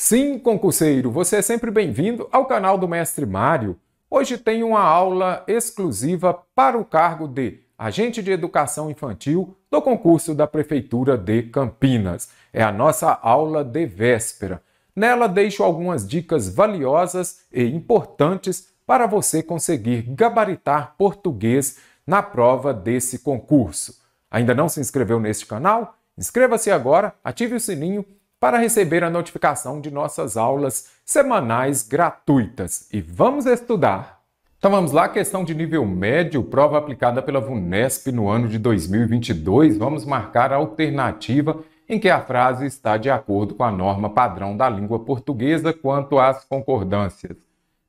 Sim, concurseiro, você é sempre bem-vindo ao canal do Mestre Mário. Hoje tem uma aula exclusiva para o cargo de Agente de Educação Infantil do concurso da Prefeitura de Campinas. É a nossa aula de véspera. Nela deixo algumas dicas valiosas e importantes para você conseguir gabaritar português na prova desse concurso. Ainda não se inscreveu neste canal? Inscreva-se agora, ative o sininho para receber a notificação de nossas aulas semanais gratuitas. E vamos estudar! Então vamos lá, questão de nível médio, prova aplicada pela VUNESP no ano de 2022. Vamos marcar a alternativa em que a frase está de acordo com a norma padrão da língua portuguesa quanto às concordâncias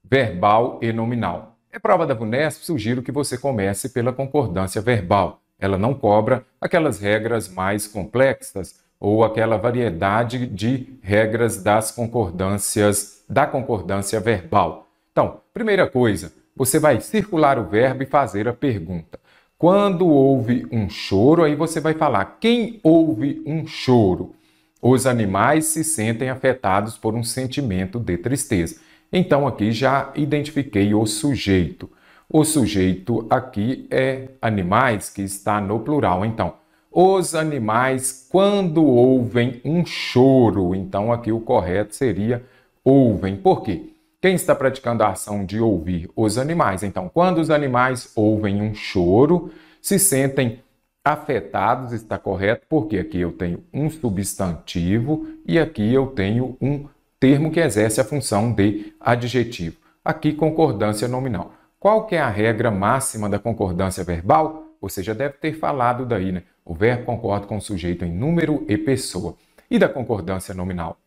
verbal e nominal. É prova da VUNESP, sugiro que você comece pela concordância verbal. Ela não cobra aquelas regras mais complexas, ou aquela variedade de regras das concordâncias, da concordância verbal. Então, primeira coisa, você vai circular o verbo e fazer a pergunta. Quando houve um choro, aí você vai falar quem houve um choro. Os animais se sentem afetados por um sentimento de tristeza. Então aqui já identifiquei o sujeito. O sujeito aqui é animais que está no plural. Então, os animais, quando ouvem um choro, então aqui o correto seria ouvem. Por quê? Quem está praticando a ação de ouvir os animais? Então, quando os animais ouvem um choro, se sentem afetados, está correto? Porque aqui eu tenho um substantivo e aqui eu tenho um termo que exerce a função de adjetivo. Aqui concordância nominal. Qual que é a regra máxima da concordância verbal? Você já deve ter falado daí, né? O verbo concorda com o sujeito em número e pessoa. E da concordância nominal?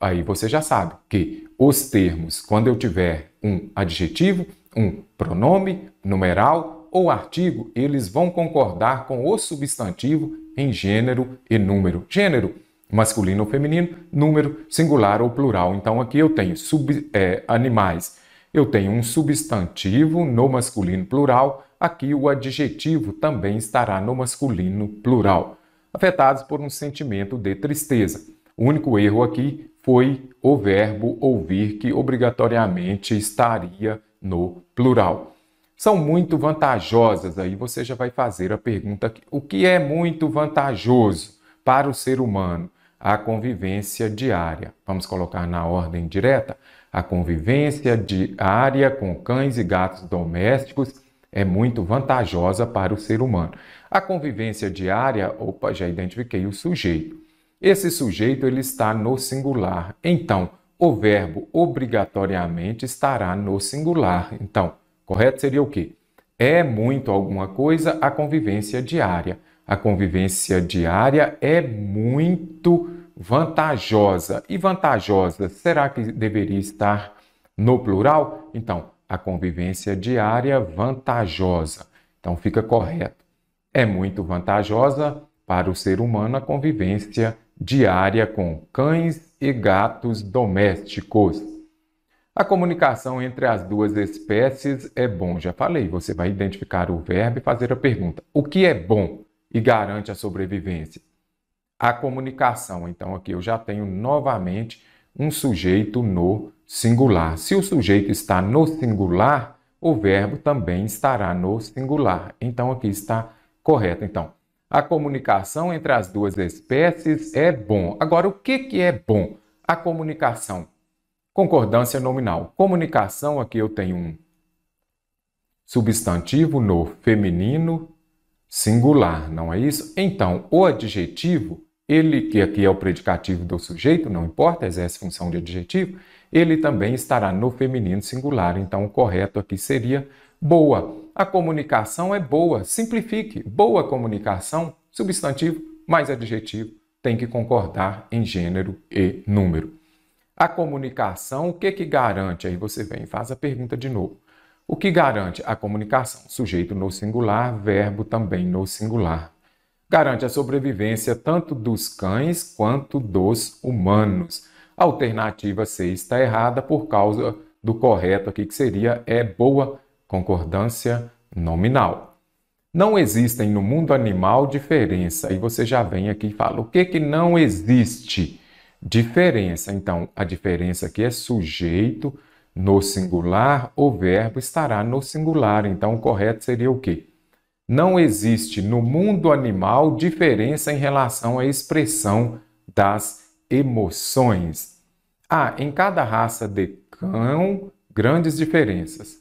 Aí você já sabe que os termos, quando eu tiver um adjetivo, um pronome, numeral ou artigo, eles vão concordar com o substantivo em gênero e número. Gênero, masculino ou feminino, número, singular ou plural. Então aqui eu tenho sub, é, animais, eu tenho um substantivo no masculino plural, aqui o adjetivo também estará no masculino plural, afetados por um sentimento de tristeza. O único erro aqui foi o verbo ouvir, que obrigatoriamente estaria no plural. São muito vantajosas, aí você já vai fazer a pergunta: aqui. o que é muito vantajoso para o ser humano? A convivência diária. Vamos colocar na ordem direta? A convivência diária com cães e gatos domésticos é muito vantajosa para o ser humano. A convivência diária, opa, já identifiquei o sujeito. Esse sujeito ele está no singular. Então, o verbo obrigatoriamente estará no singular. Então, correto seria o quê? É muito alguma coisa a convivência diária. A convivência diária é muito vantajosa. E vantajosa, será que deveria estar no plural? Então, a convivência diária vantajosa. Então fica correto. É muito vantajosa para o ser humano a convivência diária com cães e gatos domésticos. A comunicação entre as duas espécies é bom, já falei, você vai identificar o verbo e fazer a pergunta: o que é bom e garante a sobrevivência? A comunicação. Então aqui eu já tenho novamente um sujeito no singular. Se o sujeito está no singular, o verbo também estará no singular. Então aqui está correto. Então, a comunicação entre as duas espécies é bom. Agora, o que, que é bom? A comunicação. Concordância nominal. Comunicação, aqui eu tenho um substantivo no feminino singular, não é isso? Então, o adjetivo, ele que aqui é o predicativo do sujeito, não importa, exerce função de adjetivo, ele também estará no feminino singular. Então, o correto aqui seria boa. A comunicação é boa. Simplifique. Boa comunicação, substantivo mais adjetivo, tem que concordar em gênero e número. A comunicação, o que que garante? Aí você vem e faz a pergunta de novo. O que garante a comunicação? Sujeito no singular, verbo também no singular. Garante a sobrevivência tanto dos cães quanto dos humanos a alternativa C está errada por causa do correto aqui, que seria é boa concordância nominal. Não existem no mundo animal diferença. E você já vem aqui e fala: o que, que não existe? Diferença. Então, a diferença aqui é sujeito no singular, o verbo estará no singular. Então, o correto seria o quê? Não existe no mundo animal diferença em relação à expressão das emoções. ah, em cada raça de cão grandes diferenças.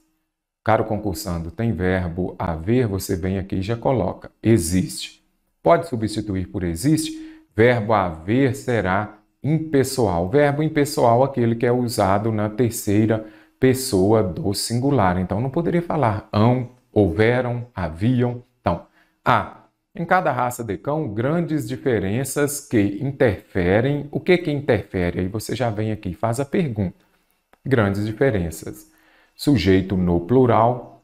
Caro concursando, tem verbo haver, você vem aqui e já coloca existe. Pode substituir por existe? Verbo haver será impessoal. Verbo impessoal aquele que é usado na terceira pessoa do singular. Então não poderia falar hão, houveram, haviam. Então, a ah, em cada raça de cão, grandes diferenças que interferem. O que que interfere? Aí você já vem aqui e faz a pergunta. Grandes diferenças. Sujeito no plural,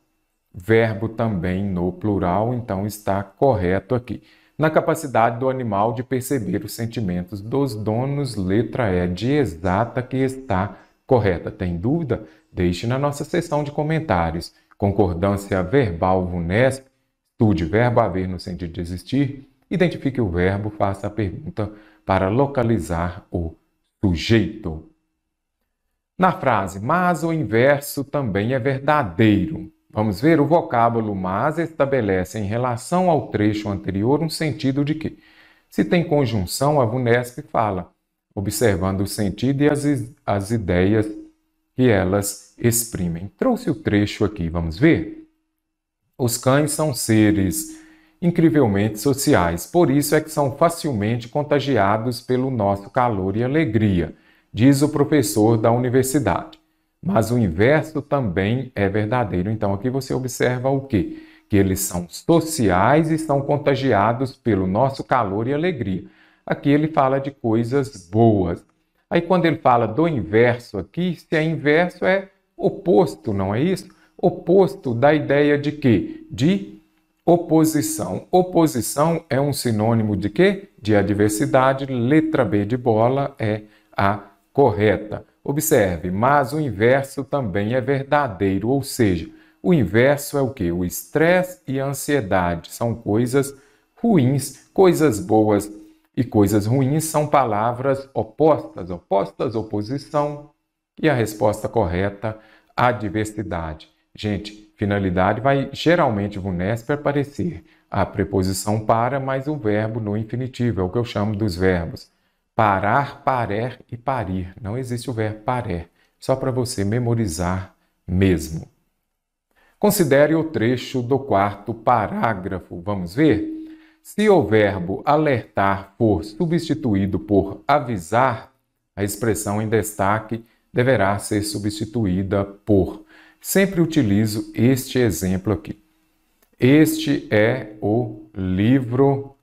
verbo também no plural, então está correto aqui. Na capacidade do animal de perceber os sentimentos dos donos, letra E de exata que está correta. Tem dúvida? Deixe na nossa seção de comentários. Concordância verbal VUNESP Estude verbo haver no sentido de existir, identifique o verbo, faça a pergunta para localizar o sujeito. Na frase, mas o inverso também é verdadeiro. Vamos ver, o vocábulo mas estabelece em relação ao trecho anterior um sentido de que, se tem conjunção, a VUNESP fala, observando o sentido e as, as ideias que elas exprimem. Trouxe o trecho aqui, vamos ver? Os cães são seres incrivelmente sociais, por isso é que são facilmente contagiados pelo nosso calor e alegria, diz o professor da universidade. Mas o inverso também é verdadeiro. Então aqui você observa o quê? Que eles são sociais e são contagiados pelo nosso calor e alegria. Aqui ele fala de coisas boas. Aí quando ele fala do inverso aqui, se é inverso é oposto, não é isso? oposto da ideia de que De oposição. Oposição é um sinônimo de quê? De adversidade. Letra B de bola é a correta. Observe, mas o inverso também é verdadeiro, ou seja, o inverso é o que? O estresse e a ansiedade são coisas ruins, coisas boas e coisas ruins são palavras opostas, opostas, oposição, e a resposta correta, adversidade. Gente, finalidade vai geralmente para aparecer a preposição para mais o verbo no infinitivo, é o que eu chamo dos verbos. Parar, parer e parir. Não existe o verbo parer, só para você memorizar mesmo. Considere o trecho do quarto parágrafo. Vamos ver? Se o verbo alertar for substituído por avisar, a expressão em destaque deverá ser substituída por Sempre utilizo este exemplo aqui. Este é o livro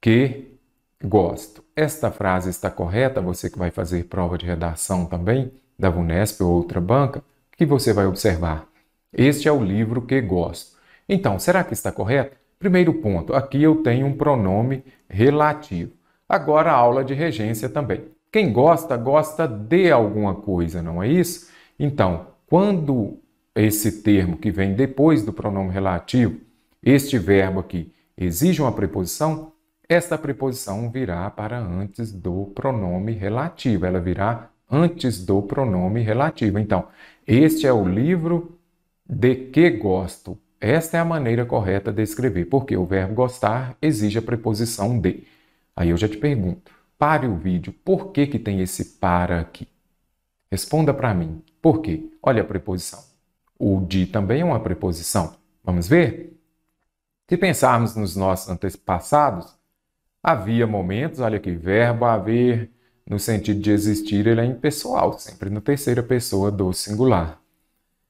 que gosto. Esta frase está correta? Você que vai fazer prova de redação também, da VUNESP ou outra banca, que você vai observar? Este é o livro que gosto. Então, será que está correto? Primeiro ponto, aqui eu tenho um pronome relativo. Agora a aula de regência também. Quem gosta, gosta de alguma coisa, não é isso? Então, quando esse termo que vem depois do pronome relativo, este verbo aqui, exige uma preposição, esta preposição virá para antes do pronome relativo. Ela virá antes do pronome relativo. Então, este é o livro de que gosto. Esta é a maneira correta de escrever, porque o verbo gostar exige a preposição de. Aí eu já te pergunto, pare o vídeo, por que, que tem esse para aqui? Responda para mim, por quê? Olha a preposição. O de também é uma preposição. Vamos ver? Se pensarmos nos nossos antepassados, havia momentos, olha aqui, verbo haver, no sentido de existir, ele é impessoal, sempre na terceira pessoa do singular.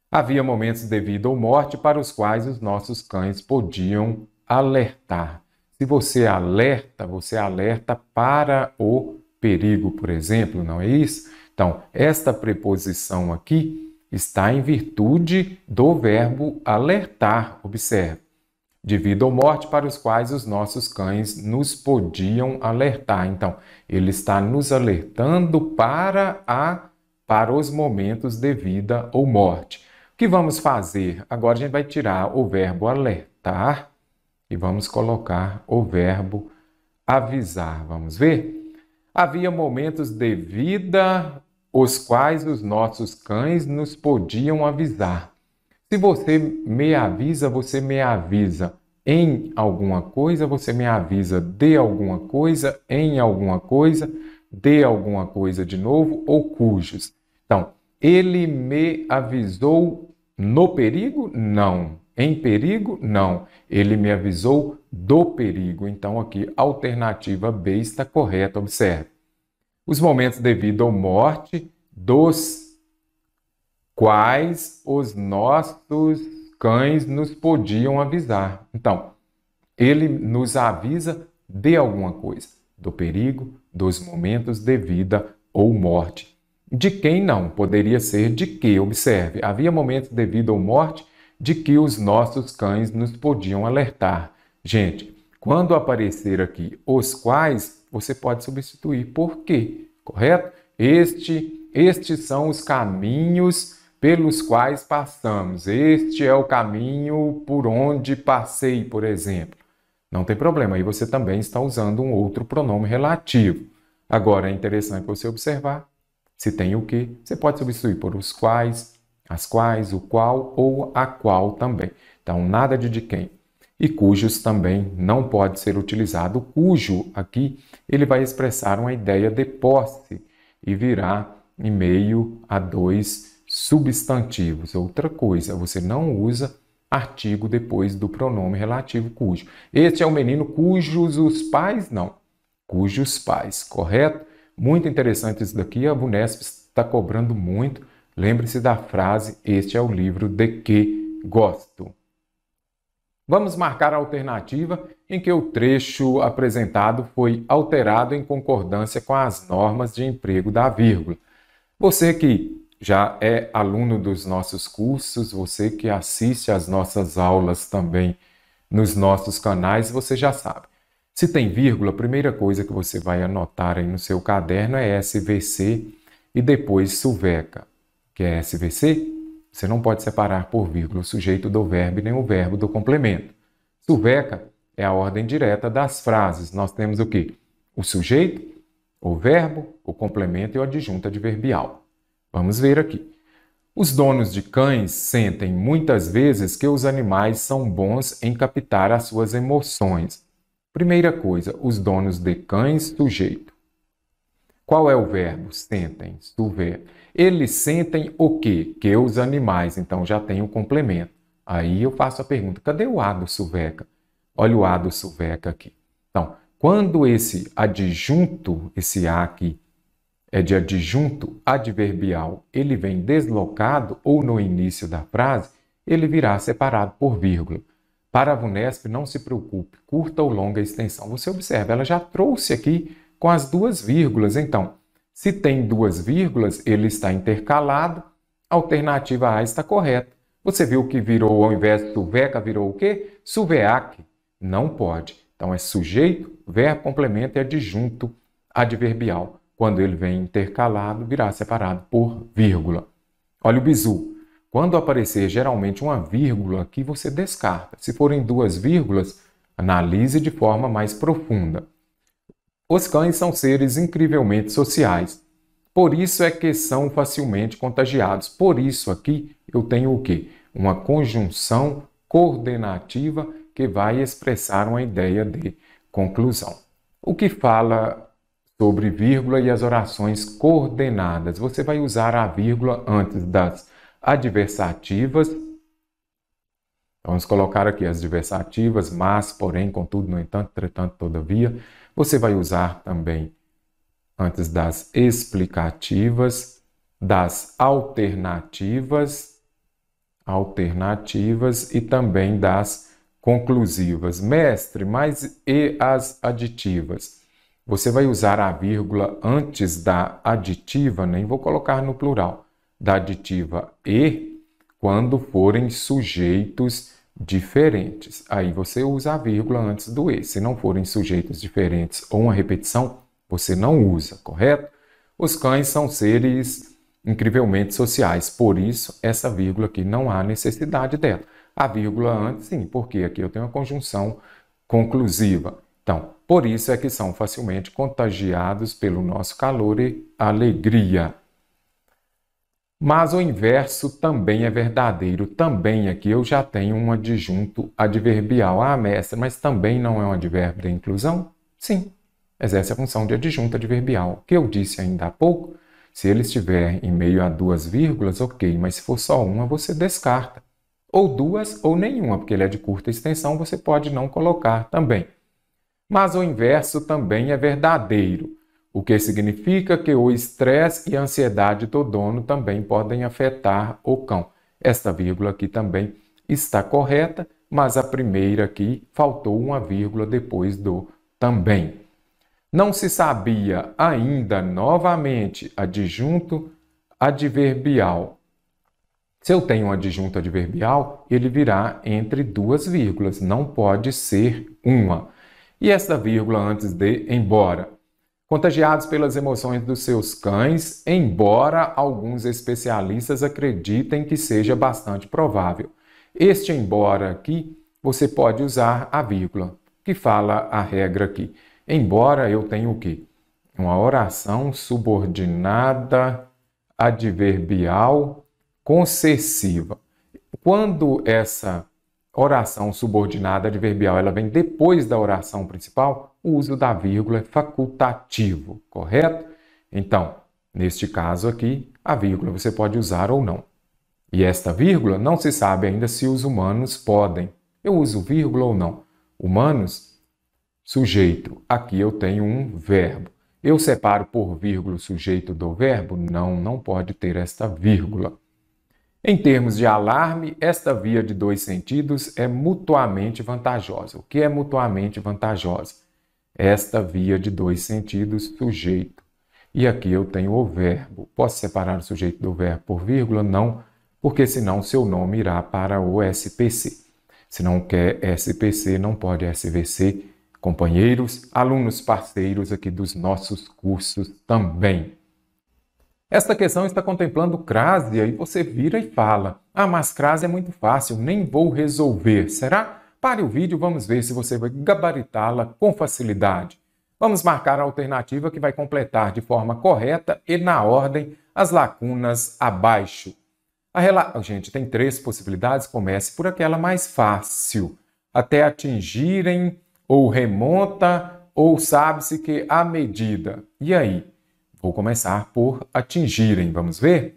Havia momentos de vida ou morte para os quais os nossos cães podiam alertar. Se você alerta, você alerta para o perigo, por exemplo, não é isso? Então, esta preposição aqui está em virtude do verbo alertar, observe, de vida ou morte para os quais os nossos cães nos podiam alertar. Então, ele está nos alertando para a para os momentos de vida ou morte. O que vamos fazer? Agora a gente vai tirar o verbo alertar e vamos colocar o verbo avisar. Vamos ver? Havia momentos de vida os quais os nossos cães nos podiam avisar. Se você me avisa, você me avisa em alguma coisa, você me avisa de alguma coisa, em alguma coisa, de alguma coisa de novo ou cujos. Então, ele me avisou no perigo? Não. Em perigo? Não. Ele me avisou do perigo. Então, aqui, alternativa B está correta, observe os momentos devido à morte, dos quais os nossos cães nos podiam avisar. Então, ele nos avisa de alguma coisa, do perigo, dos momentos de vida ou morte. De quem não? Poderia ser de que, observe, havia momentos de vida ou morte de que os nossos cães nos podiam alertar. Gente, quando aparecer aqui os quais, você pode substituir por quê? Correto? Este, estes são os caminhos pelos quais passamos. Este é o caminho por onde passei, por exemplo. Não tem problema, aí você também está usando um outro pronome relativo. Agora é interessante você observar se tem o que. Você pode substituir por os quais, as quais, o qual ou a qual também. Então, nada de de quem e cujos também não pode ser utilizado. Cujo aqui ele vai expressar uma ideia de posse e virá em meio a dois substantivos. Outra coisa, você não usa artigo depois do pronome relativo cujo. Este é o menino cujos os pais não, cujos pais, correto? Muito interessante isso daqui, a Vunesp está cobrando muito. Lembre-se da frase: "Este é o livro de que gosto". Vamos marcar a alternativa em que o trecho apresentado foi alterado em concordância com as normas de emprego da vírgula. Você que já é aluno dos nossos cursos, você que assiste às nossas aulas também nos nossos canais, você já sabe. Se tem vírgula, a primeira coisa que você vai anotar aí no seu caderno é SVC e depois suveca, que é SVC você não pode separar por vírgula o sujeito do verbo nem o verbo do complemento. Suveca é a ordem direta das frases. Nós temos o que? O sujeito, o verbo, o complemento e o adjunto adverbial. Vamos ver aqui. Os donos de cães sentem muitas vezes que os animais são bons em captar as suas emoções. Primeira coisa, os donos de cães, sujeito. Qual é o verbo? Sentem, suver. Eles sentem o quê? Que os animais, então já tem um complemento. Aí eu faço a pergunta: cadê o A do Suveca? Olha o A do Suveca aqui. Então, quando esse adjunto, esse A aqui, é de adjunto adverbial, ele vem deslocado ou no início da frase, ele virá separado por vírgula. Para a VUNESP, não se preocupe, curta ou longa extensão. Você observa, ela já trouxe aqui com as duas vírgulas. Então, se tem duas vírgulas, ele está intercalado, a alternativa A está correta. Você viu que virou, ao invés de suveca, virou o quê? Suveac. Não pode. Então é sujeito, verbo, complemento e adjunto adverbial. Quando ele vem intercalado, virá separado por vírgula. Olha o bizu. Quando aparecer geralmente uma vírgula que você descarta. Se forem duas vírgulas, analise de forma mais profunda. Os cães são seres incrivelmente sociais. Por isso é que são facilmente contagiados. Por isso aqui eu tenho o quê? Uma conjunção coordenativa que vai expressar uma ideia de conclusão. O que fala sobre vírgula e as orações coordenadas? Você vai usar a vírgula antes das adversativas. Vamos colocar aqui as adversativas, mas, porém, contudo, no entanto, entretanto, todavia você vai usar também antes das explicativas, das alternativas, alternativas e também das conclusivas. Mestre, mas e as aditivas? Você vai usar a vírgula antes da aditiva, nem vou colocar no plural, da aditiva e quando forem sujeitos diferentes. Aí você usa a vírgula antes do e. Se não forem sujeitos diferentes ou uma repetição, você não usa, correto? Os cães são seres incrivelmente sociais, por isso essa vírgula aqui não há necessidade dela. A vírgula antes, sim, porque aqui eu tenho uma conjunção conclusiva. Então, por isso é que são facilmente contagiados pelo nosso calor e alegria. Mas o inverso também é verdadeiro. Também aqui eu já tenho um adjunto adverbial. Ah, mestre, mas também não é um advérbio da inclusão? Sim, exerce é a função de adjunto adverbial, que eu disse ainda há pouco. Se ele estiver em meio a duas vírgulas, ok, mas se for só uma, você descarta. Ou duas ou nenhuma, porque ele é de curta extensão, você pode não colocar também. Mas o inverso também é verdadeiro o que significa que o estresse e a ansiedade do dono também podem afetar o cão. Esta vírgula aqui também está correta, mas a primeira aqui faltou uma vírgula depois do também. Não se sabia ainda novamente adjunto adverbial. Se eu tenho um adjunto adverbial, ele virá entre duas vírgulas, não pode ser uma. E esta vírgula antes de embora contagiados pelas emoções dos seus cães, embora alguns especialistas acreditem que seja bastante provável. Este embora aqui, você pode usar a vírgula, que fala a regra aqui. Embora eu tenha o quê? Uma oração subordinada adverbial concessiva. Quando essa oração subordinada adverbial ela vem depois da oração principal, o uso da vírgula é facultativo, correto? Então, neste caso aqui, a vírgula você pode usar ou não. E esta vírgula não se sabe ainda se os humanos podem. Eu uso vírgula ou não. Humanos, sujeito. Aqui eu tenho um verbo. Eu separo por vírgula o sujeito do verbo? Não, não pode ter esta vírgula. Em termos de alarme, esta via de dois sentidos é mutuamente vantajosa. O que é mutuamente vantajosa? esta via de dois sentidos, sujeito. E aqui eu tenho o verbo. Posso separar o sujeito do verbo por vírgula? Não, porque senão seu nome irá para o SPC. Se não quer SPC, não pode SVC. Companheiros, alunos parceiros aqui dos nossos cursos também. Esta questão está contemplando crase, aí você vira e fala: Ah, mas crase é muito fácil, nem vou resolver. Será? Pare o vídeo, vamos ver se você vai gabaritá-la com facilidade. Vamos marcar a alternativa que vai completar de forma correta e na ordem as lacunas abaixo. A rela... Oh, gente, tem três possibilidades, comece por aquela mais fácil, até atingirem ou remonta ou sabe-se que à medida. E aí? Vou começar por atingirem, vamos ver?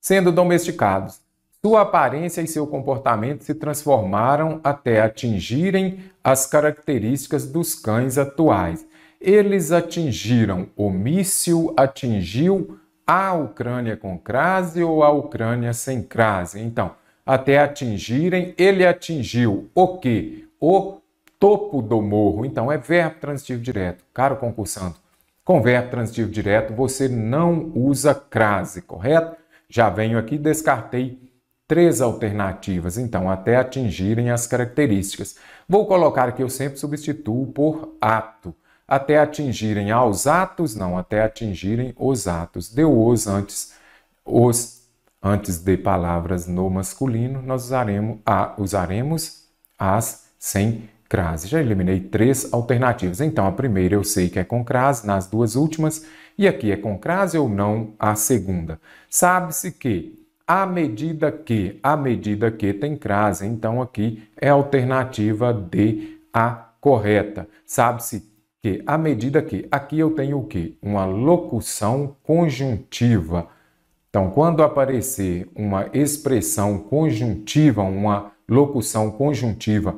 Sendo domesticados, sua aparência e seu comportamento se transformaram até atingirem as características dos cães atuais. Eles atingiram, o míssil atingiu a Ucrânia com crase ou a Ucrânia sem crase. Então, até atingirem, ele atingiu o quê? O topo do morro. Então, é verbo transitivo direto. Caro concursando, com verbo transitivo direto você não usa crase, correto? Já venho aqui, descartei três alternativas, então, até atingirem as características. Vou colocar que eu sempre substituo por ato. Até atingirem aos atos, não, até atingirem os atos. Deu os antes, os antes de palavras no masculino, nós usaremos, a, usaremos as sem crase. Já eliminei três alternativas. Então, a primeira eu sei que é com crase, nas duas últimas, e aqui é com crase ou não a segunda. Sabe-se que à medida que, à medida que tem crase. Então aqui é a alternativa D a correta. Sabe-se que à medida que aqui eu tenho o que? Uma locução conjuntiva. Então, quando aparecer uma expressão conjuntiva, uma locução conjuntiva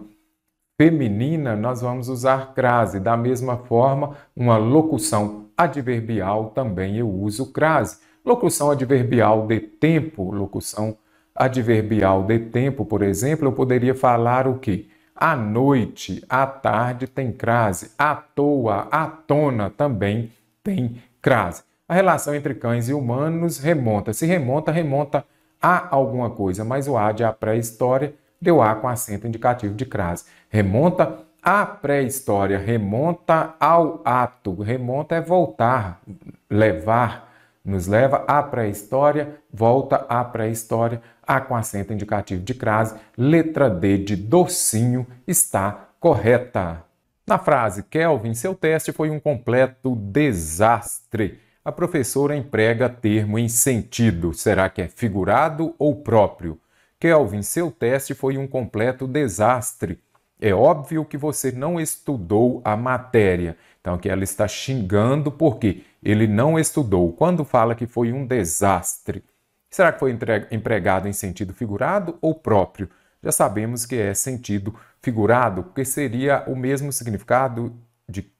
feminina, nós vamos usar crase. Da mesma forma, uma locução adverbial também eu uso crase. Locução adverbial de tempo, locução adverbial de tempo, por exemplo, eu poderia falar o quê? À noite, à tarde tem crase, à toa, à tona também tem crase. A relação entre cães e humanos remonta, se remonta, remonta a alguma coisa, mas o A de a pré-história deu A com acento indicativo de crase. Remonta à pré-história, remonta ao ato, remonta é voltar, levar, nos leva à pré-história, volta à pré-história, A com acento indicativo de crase, letra D de docinho está correta. Na frase Kelvin, seu teste foi um completo desastre. A professora emprega termo em sentido. Será que é figurado ou próprio? Kelvin, seu teste foi um completo desastre. É óbvio que você não estudou a matéria. Então, que ela está xingando porque ele não estudou. Quando fala que foi um desastre, será que foi empregado em sentido figurado ou próprio? Já sabemos que é sentido figurado, porque seria o mesmo significado de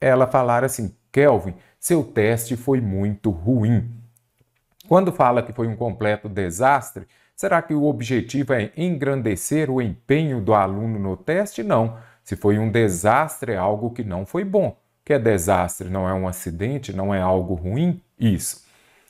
ela falar assim: Kelvin, seu teste foi muito ruim. Quando fala que foi um completo desastre, será que o objetivo é engrandecer o empenho do aluno no teste? Não. Se foi um desastre, é algo que não foi bom. O que é desastre? Não é um acidente, não é algo ruim? Isso.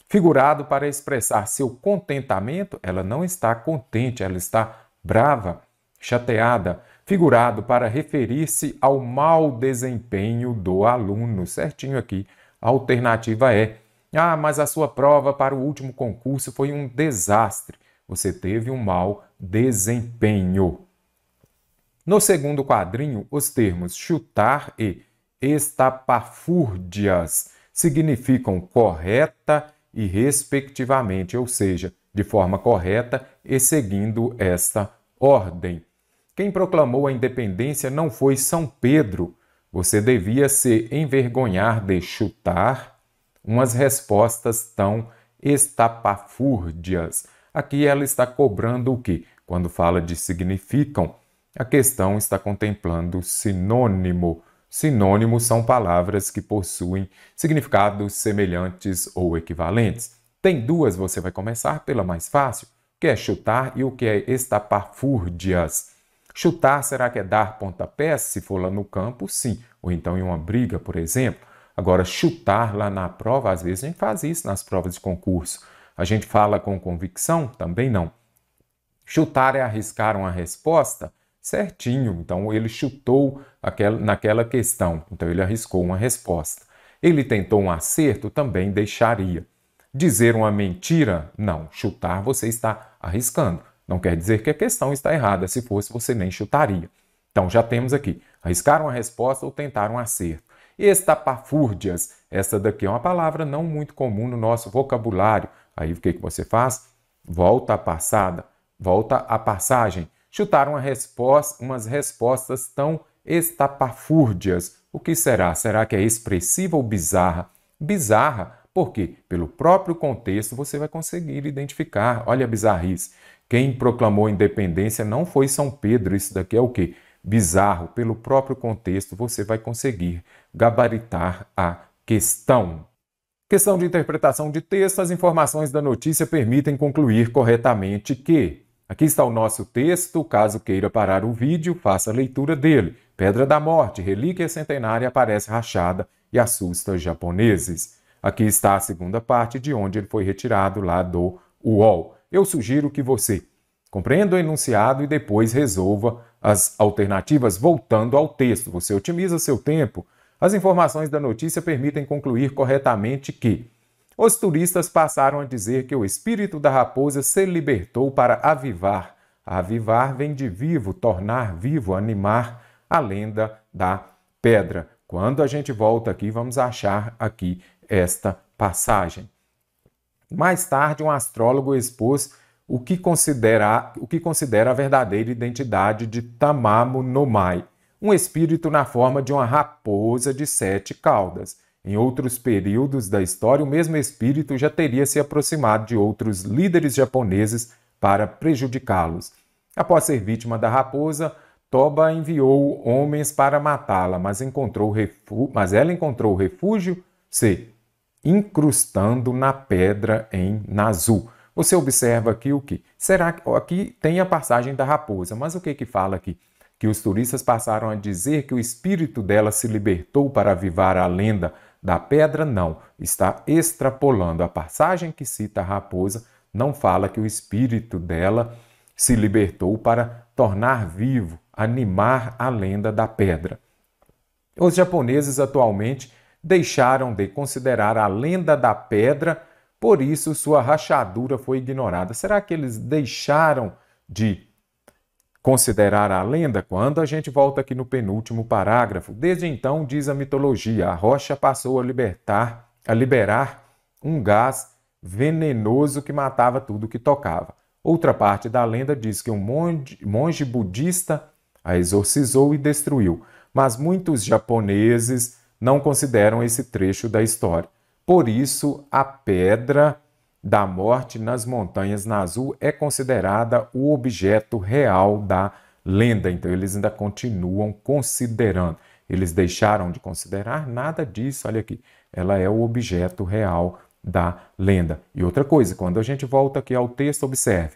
Figurado para expressar seu contentamento, ela não está contente, ela está brava, chateada. Figurado para referir-se ao mau desempenho do aluno. Certinho aqui. A alternativa é: ah, mas a sua prova para o último concurso foi um desastre. Você teve um mau desempenho. No segundo quadrinho, os termos chutar e estapafúrdias significam correta e respectivamente, ou seja, de forma correta e seguindo esta ordem. Quem proclamou a independência não foi São Pedro. Você devia se envergonhar de chutar umas respostas tão estapafúrdias. Aqui ela está cobrando o que, quando fala de significam, a questão está contemplando sinônimo. Sinônimos são palavras que possuem significados semelhantes ou equivalentes. Tem duas, você vai começar pela mais fácil, que é chutar e o que é estapafúrdias. Chutar, será que é dar pontapés? Se for lá no campo, sim. Ou então em uma briga, por exemplo. Agora, chutar lá na prova, às vezes a gente faz isso nas provas de concurso. A gente fala com convicção? Também não. Chutar é arriscar uma resposta? certinho. Então ele chutou aquela, naquela questão, então ele arriscou uma resposta. Ele tentou um acerto? Também deixaria. Dizer uma mentira? Não. Chutar você está arriscando. Não quer dizer que a questão está errada. Se fosse, você nem chutaria. Então já temos aqui: arriscar uma resposta ou tentar um acerto. Estapafúrdias. Essa daqui é uma palavra não muito comum no nosso vocabulário. Aí o que, que você faz? Volta à passada, volta à passagem chutar uma resposta, umas respostas tão estapafúrdias. O que será? Será que é expressiva ou bizarra? Bizarra, porque pelo próprio contexto você vai conseguir identificar. Olha a bizarrice. Quem proclamou independência não foi São Pedro, isso daqui é o quê? Bizarro. Pelo próprio contexto você vai conseguir gabaritar a questão. Questão de interpretação de texto, as informações da notícia permitem concluir corretamente que Aqui está o nosso texto, caso queira parar o vídeo, faça a leitura dele. Pedra da Morte, relíquia centenária aparece rachada e assusta japoneses. Aqui está a segunda parte de onde ele foi retirado lá do UOL. Eu sugiro que você compreenda o enunciado e depois resolva as alternativas voltando ao texto. Você otimiza seu tempo. As informações da notícia permitem concluir corretamente que os turistas passaram a dizer que o espírito da raposa se libertou para avivar. Avivar vem de vivo, tornar vivo, animar a lenda da pedra. Quando a gente volta aqui, vamos achar aqui esta passagem. Mais tarde, um astrólogo expôs o que considera, o que considera a verdadeira identidade de Tamamo-no-mai, um espírito na forma de uma raposa de sete caudas. Em outros períodos da história, o mesmo espírito já teria se aproximado de outros líderes japoneses para prejudicá-los. Após ser vítima da raposa, Toba enviou homens para matá-la, mas, encontrou refu... mas ela encontrou refúgio se incrustando na pedra em Nazu. Você observa aqui o que? Será que aqui tem a passagem da raposa, mas o que que fala aqui? Que os turistas passaram a dizer que o espírito dela se libertou para avivar a lenda da pedra, não. Está extrapolando. A passagem que cita a raposa não fala que o espírito dela se libertou para tornar vivo, animar a lenda da pedra. Os japoneses atualmente deixaram de considerar a lenda da pedra, por isso sua rachadura foi ignorada. Será que eles deixaram de considerar a lenda quando a gente volta aqui no penúltimo parágrafo. Desde então, diz a mitologia, a rocha passou a libertar, a liberar um gás venenoso que matava tudo que tocava. Outra parte da lenda diz que um monge, monge budista a exorcizou e destruiu, mas muitos japoneses não consideram esse trecho da história. Por isso, a pedra da morte nas montanhas Nazul é considerada o objeto real da lenda. Então eles ainda continuam considerando. Eles deixaram de considerar nada disso. Olha aqui, ela é o objeto real da lenda. E outra coisa, quando a gente volta aqui ao texto, observe.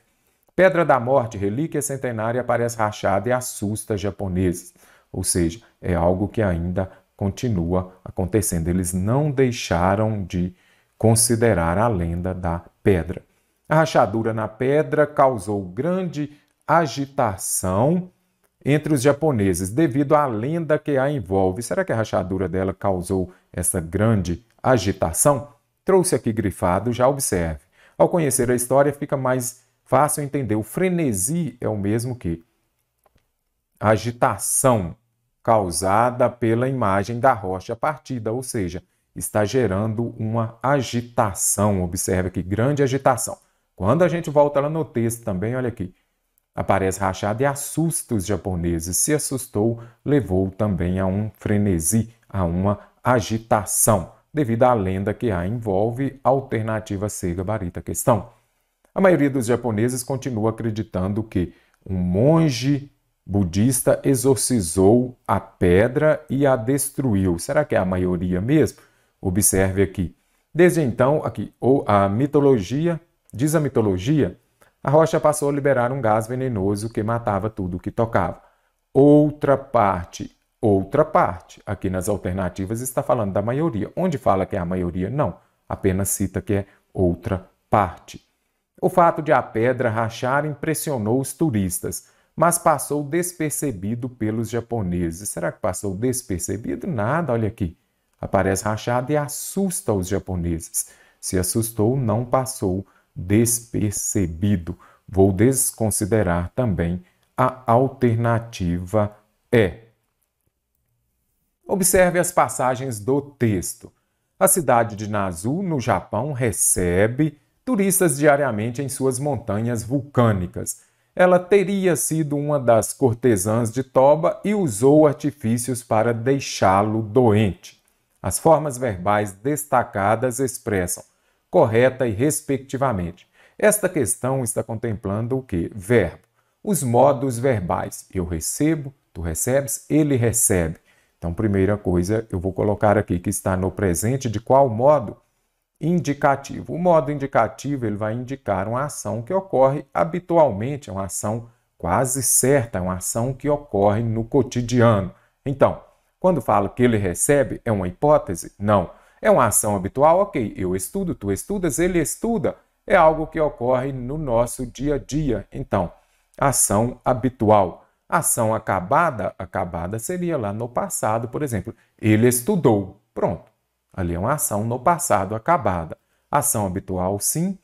Pedra da morte, relíquia centenária, aparece rachada e assusta japoneses. Ou seja, é algo que ainda continua acontecendo. Eles não deixaram de considerar a lenda da pedra. A rachadura na pedra causou grande agitação entre os japoneses devido à lenda que a envolve. Será que a rachadura dela causou essa grande agitação? Trouxe aqui grifado, já observe. Ao conhecer a história, fica mais fácil entender. O frenesi é o mesmo que agitação causada pela imagem da rocha partida, ou seja, está gerando uma agitação. Observe aqui, grande agitação. Quando a gente volta lá no texto também, olha aqui, aparece rachado e assusta os japoneses. Se assustou, levou também a um frenesi, a uma agitação, devido à lenda que a envolve, alternativa ser gabarita questão. A maioria dos japoneses continua acreditando que um monge budista exorcizou a pedra e a destruiu. Será que é a maioria mesmo? Observe aqui. Desde então, aqui, ou a mitologia, diz a mitologia, a rocha passou a liberar um gás venenoso que matava tudo que tocava. Outra parte, outra parte. Aqui nas alternativas está falando da maioria. Onde fala que é a maioria? Não. Apenas cita que é outra parte. O fato de a pedra rachar impressionou os turistas, mas passou despercebido pelos japoneses. Será que passou despercebido? Nada, olha aqui aparece rachada e assusta os japoneses. Se assustou, não passou despercebido. Vou desconsiderar também a alternativa E. Observe as passagens do texto. A cidade de Nazu, no Japão, recebe turistas diariamente em suas montanhas vulcânicas. Ela teria sido uma das cortesãs de Toba e usou artifícios para deixá-lo doente. As formas verbais destacadas expressam correta e respectivamente. Esta questão está contemplando o que? Verbo. Os modos verbais. Eu recebo, tu recebes, ele recebe. Então, primeira coisa, eu vou colocar aqui que está no presente de qual modo? Indicativo. O modo indicativo ele vai indicar uma ação que ocorre habitualmente, é uma ação quase certa, é uma ação que ocorre no cotidiano. Então, quando falo que ele recebe, é uma hipótese? Não. É uma ação habitual? Ok, eu estudo, tu estudas, ele estuda. É algo que ocorre no nosso dia a dia. Então, ação habitual. Ação acabada, acabada seria lá no passado, por exemplo. Ele estudou. Pronto. Ali é uma ação no passado acabada. Ação habitual, sim.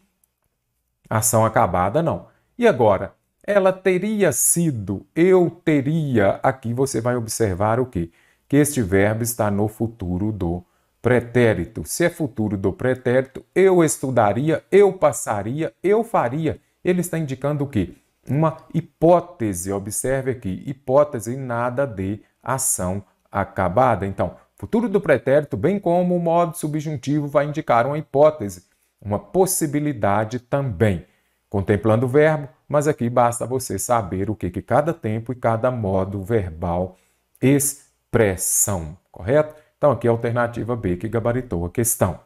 Ação acabada, não. E agora? Ela teria sido, eu teria. Aqui você vai observar o que? que este verbo está no futuro do pretérito. Se é futuro do pretérito, eu estudaria, eu passaria, eu faria. Ele está indicando o quê? Uma hipótese. Observe aqui, hipótese nada de ação acabada. Então, futuro do pretérito, bem como o modo subjuntivo, vai indicar uma hipótese, uma possibilidade também. Contemplando o verbo, mas aqui basta você saber o que, que cada tempo e cada modo verbal expressa pressão, correto? Então, aqui é a alternativa B que gabaritou a questão.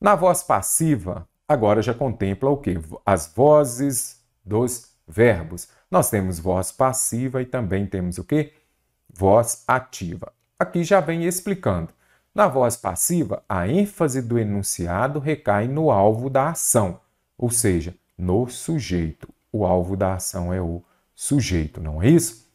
Na voz passiva, agora já contempla o que? As vozes dos verbos. Nós temos voz passiva e também temos o que? Voz ativa. Aqui já vem explicando. Na voz passiva, a ênfase do enunciado recai no alvo da ação, ou seja, no sujeito. O alvo da ação é o sujeito, não é isso?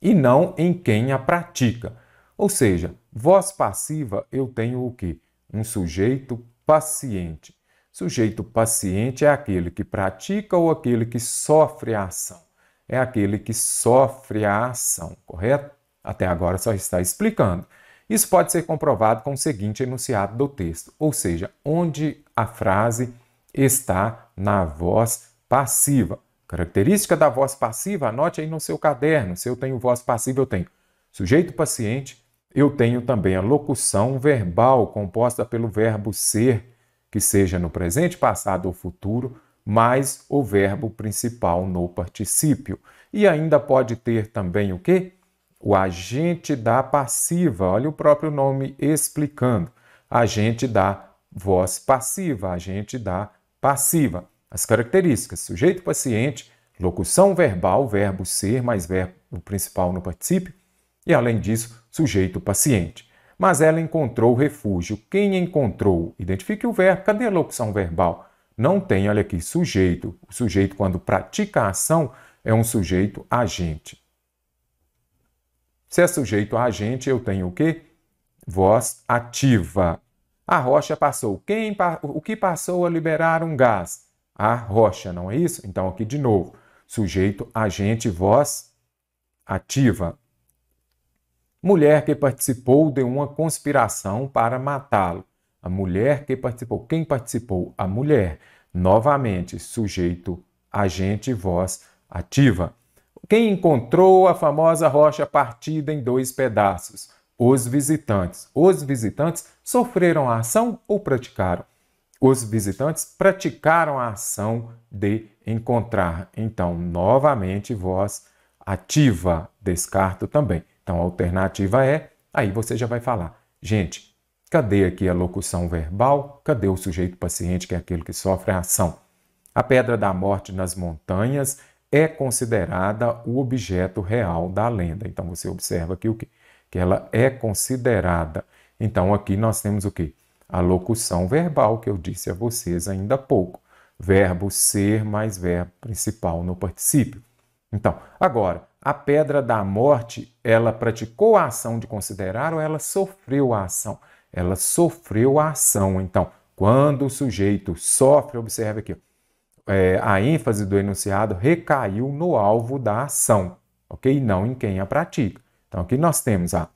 e não em quem a pratica. Ou seja, voz passiva eu tenho o quê? Um sujeito paciente. Sujeito paciente é aquele que pratica ou aquele que sofre a ação. É aquele que sofre a ação, correto? Até agora só está explicando. Isso pode ser comprovado com o seguinte enunciado do texto, ou seja, onde a frase está na voz passiva. Característica da voz passiva, anote aí no seu caderno. Se eu tenho voz passiva, eu tenho sujeito paciente, eu tenho também a locução verbal composta pelo verbo ser, que seja no presente, passado ou futuro, mais o verbo principal no particípio. E ainda pode ter também o quê? O agente da passiva. Olha o próprio nome explicando. Agente da voz passiva, agente da passiva. As características: sujeito paciente, locução verbal, verbo ser mais verbo principal no participio. e além disso, sujeito paciente. Mas ela encontrou refúgio. Quem encontrou? Identifique o verbo. Cadê a locução verbal? Não tem, olha aqui, sujeito. O sujeito, quando pratica a ação, é um sujeito agente. Se é sujeito agente, eu tenho o quê? Voz ativa. A rocha passou. Quem, o que passou a liberar um gás? a rocha, não é isso? Então, aqui de novo, sujeito, agente, voz ativa. Mulher que participou de uma conspiração para matá-lo. A mulher que participou. Quem participou? A mulher. Novamente, sujeito, agente, voz ativa. Quem encontrou a famosa rocha partida em dois pedaços? Os visitantes. Os visitantes sofreram a ação ou praticaram? os visitantes praticaram a ação de encontrar. Então, novamente, voz ativa, descarto também. Então, a alternativa é, aí você já vai falar, gente, cadê aqui a locução verbal? Cadê o sujeito paciente, que é aquele que sofre a ação? A pedra da morte nas montanhas é considerada o objeto real da lenda. Então, você observa aqui o quê? Que ela é considerada. Então, aqui nós temos o quê? a locução verbal que eu disse a vocês ainda há pouco. Verbo ser mais verbo principal no particípio. Então, agora, a pedra da morte, ela praticou a ação de considerar ou ela sofreu a ação? Ela sofreu a ação. Então, quando o sujeito sofre, observe aqui, é, a ênfase do enunciado recaiu no alvo da ação, ok? E não em quem a pratica. Então, aqui nós temos a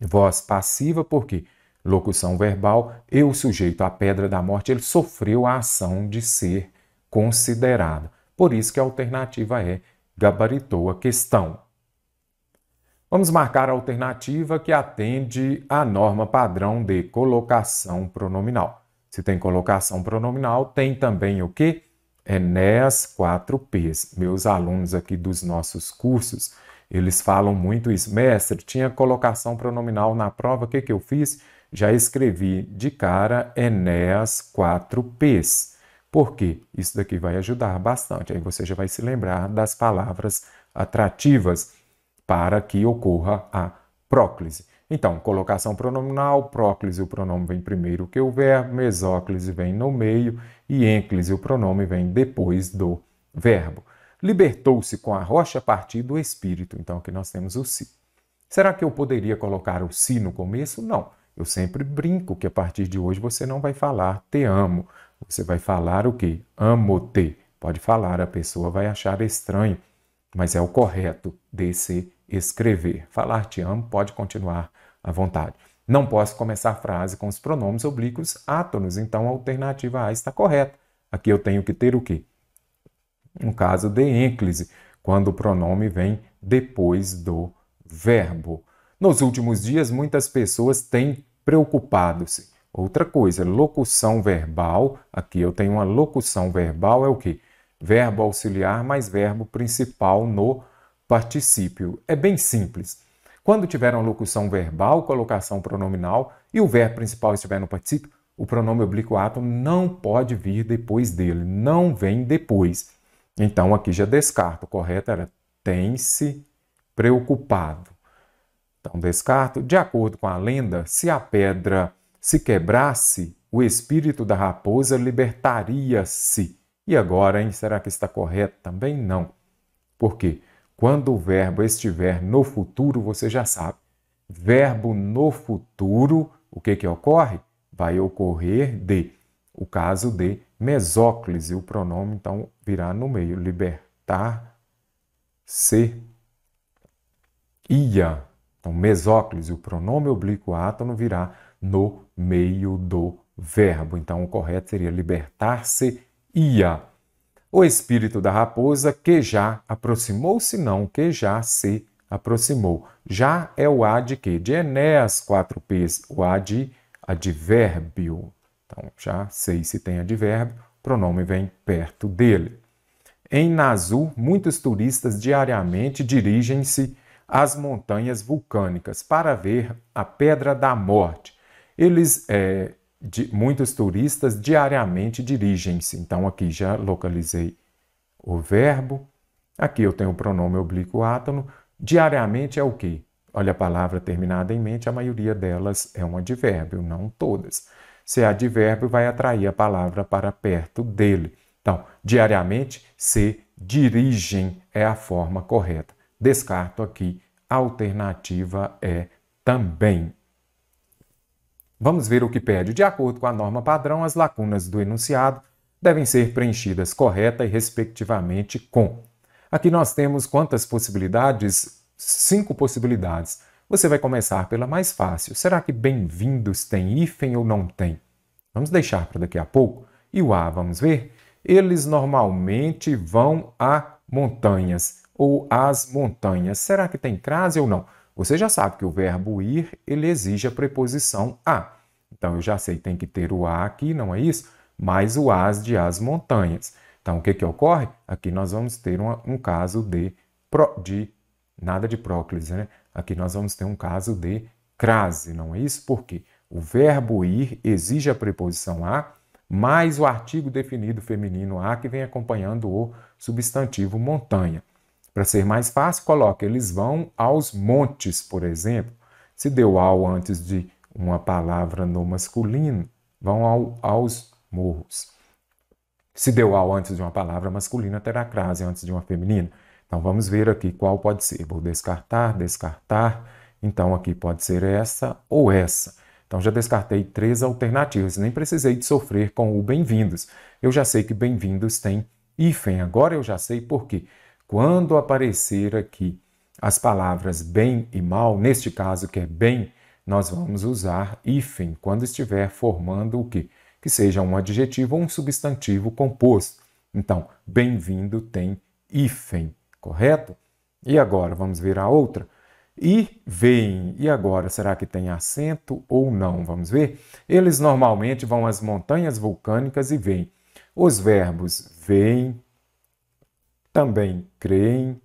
voz passiva, por quê? Porque locução verbal e o sujeito à pedra da morte, ele sofreu a ação de ser considerado. Por isso que a alternativa é gabaritou a questão. Vamos marcar a alternativa que atende à norma padrão de colocação pronominal. Se tem colocação pronominal, tem também o que? Enéas 4Ps. Meus alunos aqui dos nossos cursos, eles falam muito isso. Mestre, tinha colocação pronominal na prova, o que, que eu fiz? já escrevi de cara Enéas 4Ps. Por quê? Isso daqui vai ajudar bastante. Aí você já vai se lembrar das palavras atrativas para que ocorra a próclise. Então, colocação pronominal, próclise, o pronome vem primeiro que o verbo, mesóclise vem no meio e ênclise, o pronome vem depois do verbo. Libertou-se com a rocha a partir do espírito. Então, aqui nós temos o si. Será que eu poderia colocar o si no começo? Não. Eu sempre brinco que a partir de hoje você não vai falar te amo. Você vai falar o quê? Amo-te. Pode falar, a pessoa vai achar estranho, mas é o correto de se escrever. Falar te amo pode continuar à vontade. Não posso começar a frase com os pronomes oblíquos átonos, então a alternativa A está correta. Aqui eu tenho que ter o quê? Um caso de ênclise, quando o pronome vem depois do verbo. Nos últimos dias, muitas pessoas têm preocupado-se. Outra coisa, locução verbal, aqui eu tenho uma locução verbal, é o que? Verbo auxiliar mais verbo principal no particípio. É bem simples. Quando tiver uma locução verbal, colocação pronominal e o verbo principal estiver no particípio, o pronome oblíquo ato não pode vir depois dele, não vem depois. Então aqui já descarto, correto? Era tem-se preocupado. Então, Descartes, de acordo com a lenda, se a pedra se quebrasse, o espírito da raposa libertaria-se. E agora, hein, será que está correto? Também não. Por quê? Quando o verbo estiver no futuro, você já sabe. Verbo no futuro, o que, que ocorre? Vai ocorrer de, o caso de mesóclise, o pronome então virá no meio, libertar, se, ia, então, mesóclise, o pronome oblíquo átono virá no meio do verbo. Então, o correto seria libertar-se ia. O espírito da raposa que já aproximou-se, não, que já se aproximou. Já é o A de quê? De Enéas, 4 P's, o A de advérbio. Então, já sei se tem advérbio, o pronome vem perto dele. Em Nazu, muitos turistas diariamente dirigem-se às montanhas vulcânicas para ver a Pedra da Morte. Eles, é, de, muitos turistas diariamente dirigem-se. Então aqui já localizei o verbo. Aqui eu tenho o pronome oblíquo átono. Diariamente é o que? Olha a palavra terminada em mente, a maioria delas é um advérbio, não todas. Se é advérbio, vai atrair a palavra para perto dele. Então, diariamente se dirigem é a forma correta descarto aqui. Alternativa é também. Vamos ver o que pede. De acordo com a norma padrão, as lacunas do enunciado devem ser preenchidas correta e, respectivamente, com. Aqui nós temos quantas possibilidades? Cinco possibilidades. Você vai começar pela mais fácil. Será que bem-vindos tem hífen ou não tem? Vamos deixar para daqui a pouco. E o A, vamos ver? Eles normalmente vão a montanhas ou as montanhas. Será que tem crase ou não? Você já sabe que o verbo ir, ele exige a preposição a. Então, eu já sei tem que ter o a aqui, não é isso? Mais o as de as montanhas. Então, o que, que ocorre? Aqui nós vamos ter uma, um caso de, pro, de, nada de próclise, né? Aqui nós vamos ter um caso de crase, não é isso? Porque o verbo ir exige a preposição a, mais o artigo definido feminino a, que vem acompanhando o substantivo montanha. Para ser mais fácil, coloque eles vão aos montes, por exemplo. Se deu ao antes de uma palavra no masculino, vão ao, aos morros. Se deu ao antes de uma palavra masculina, terá crase antes de uma feminina. Então vamos ver aqui qual pode ser. Vou descartar, descartar. Então aqui pode ser essa ou essa. Então já descartei três alternativas, nem precisei de sofrer com o bem-vindos. Eu já sei que bem-vindos tem hífen. Agora eu já sei por quê. Quando aparecer aqui as palavras bem e mal, neste caso que é bem, nós vamos usar hífen quando estiver formando o que? Que seja um adjetivo ou um substantivo composto. Então, bem-vindo tem hífen, correto? E agora, vamos ver a outra. E vem. e agora, será que tem acento ou não? Vamos ver? Eles normalmente vão às montanhas vulcânicas e veem. Os verbos veem, também creem.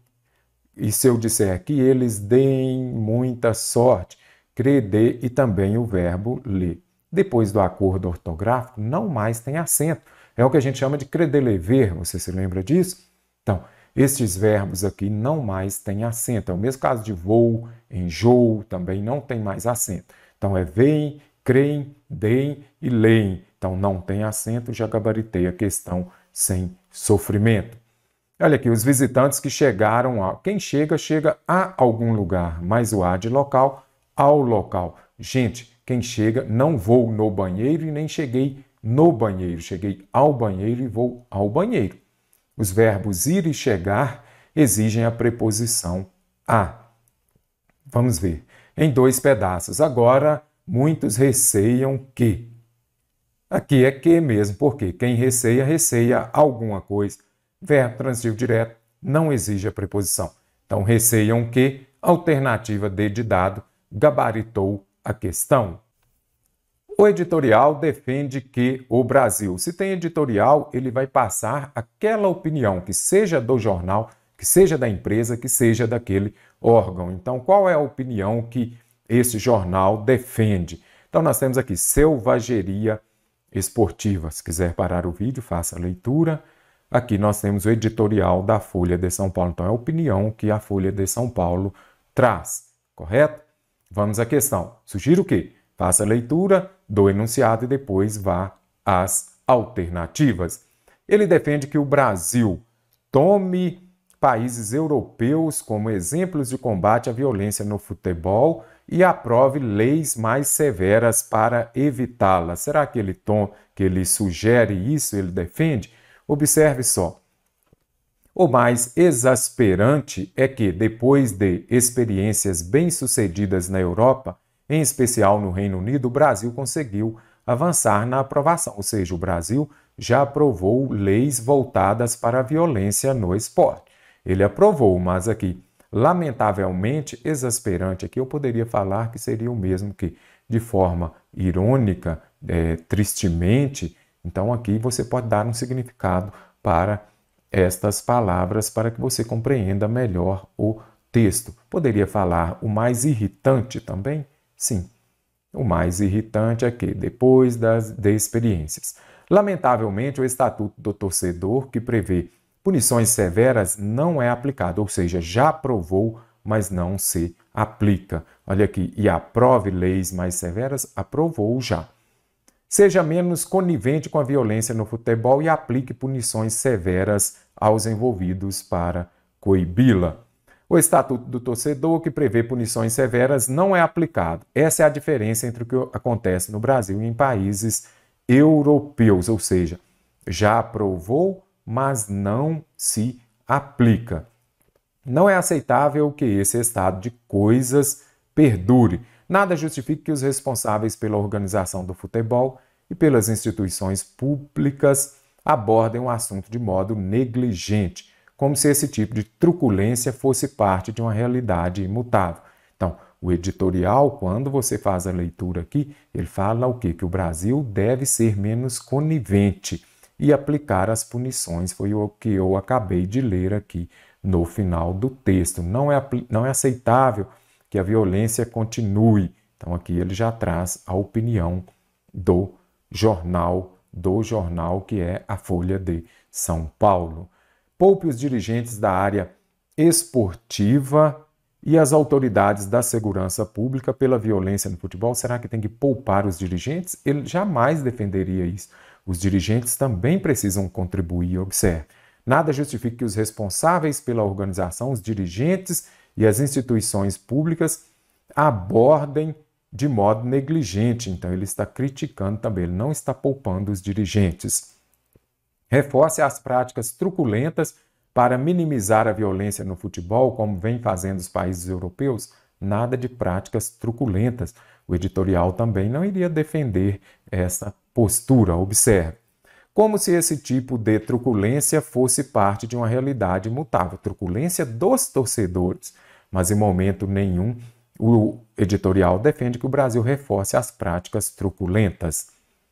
E se eu disser que eles deem muita sorte, crede e também o verbo lê. Depois do acordo ortográfico, não mais tem acento. É o que a gente chama de credelever, você se lembra disso? Então, estes verbos aqui não mais têm acento. É o mesmo caso de voo, enjoo, também não tem mais acento. Então, é veem, creem, deem e leem. Então, não tem acento, já gabaritei a questão sem sofrimento. Olha aqui, os visitantes que chegaram a. Quem chega, chega a algum lugar, mas o A de local, ao local. Gente, quem chega, não vou no banheiro e nem cheguei no banheiro. Cheguei ao banheiro e vou ao banheiro. Os verbos ir e chegar exigem a preposição a. Vamos ver. Em dois pedaços. Agora, muitos receiam que. Aqui é que mesmo, porque quem receia, receia alguma coisa verbo transitivo direto não exige a preposição. Então receiam que alternativa D de dado gabaritou a questão. O editorial defende que o Brasil, se tem editorial, ele vai passar aquela opinião, que seja do jornal, que seja da empresa, que seja daquele órgão. Então, qual é a opinião que esse jornal defende? Então, nós temos aqui selvageria esportiva. Se quiser parar o vídeo, faça a leitura. Aqui nós temos o editorial da Folha de São Paulo. Então, é a opinião que a Folha de São Paulo traz, correto? Vamos à questão. Sugiro que faça a leitura do enunciado e depois vá às alternativas. Ele defende que o Brasil tome países europeus como exemplos de combate à violência no futebol e aprove leis mais severas para evitá-la. Será que ele, tom, que ele sugere isso, ele defende? Observe só. O mais exasperante é que, depois de experiências bem-sucedidas na Europa, em especial no Reino Unido, o Brasil conseguiu avançar na aprovação, ou seja, o Brasil já aprovou leis voltadas para a violência no esporte. Ele aprovou, mas aqui, lamentavelmente, exasperante, aqui eu poderia falar que seria o mesmo que, de forma irônica, é, tristemente, então aqui você pode dar um significado para estas palavras para que você compreenda melhor o texto. Poderia falar o mais irritante também? Sim. O mais irritante é que depois das de experiências. Lamentavelmente, o estatuto do torcedor que prevê punições severas não é aplicado, ou seja, já aprovou, mas não se aplica. Olha aqui, e aprove leis mais severas, aprovou já. Seja menos conivente com a violência no futebol e aplique punições severas aos envolvidos para coibi-la. O Estatuto do Torcedor, que prevê punições severas, não é aplicado. Essa é a diferença entre o que acontece no Brasil e em países europeus, ou seja, já aprovou, mas não se aplica. Não é aceitável que esse estado de coisas perdure nada justifica que os responsáveis pela organização do futebol e pelas instituições públicas abordem o assunto de modo negligente, como se esse tipo de truculência fosse parte de uma realidade imutável. Então, o editorial, quando você faz a leitura aqui, ele fala o quê? Que o Brasil deve ser menos conivente e aplicar as punições, foi o que eu acabei de ler aqui no final do texto. Não é, não é aceitável que a violência continue. Então aqui ele já traz a opinião do jornal, do jornal que é a Folha de São Paulo. Poupe os dirigentes da área esportiva e as autoridades da segurança pública pela violência no futebol. Será que tem que poupar os dirigentes? Ele jamais defenderia isso. Os dirigentes também precisam contribuir, observe. Nada justifica que os responsáveis pela organização, os dirigentes, e as instituições públicas abordem de modo negligente. Então, ele está criticando também, ele não está poupando os dirigentes. Reforce as práticas truculentas para minimizar a violência no futebol, como vem fazendo os países europeus. Nada de práticas truculentas. O editorial também não iria defender essa postura, observe como se esse tipo de truculência fosse parte de uma realidade mutável truculência dos torcedores. Mas em momento nenhum o editorial defende que o Brasil reforce as práticas truculentas.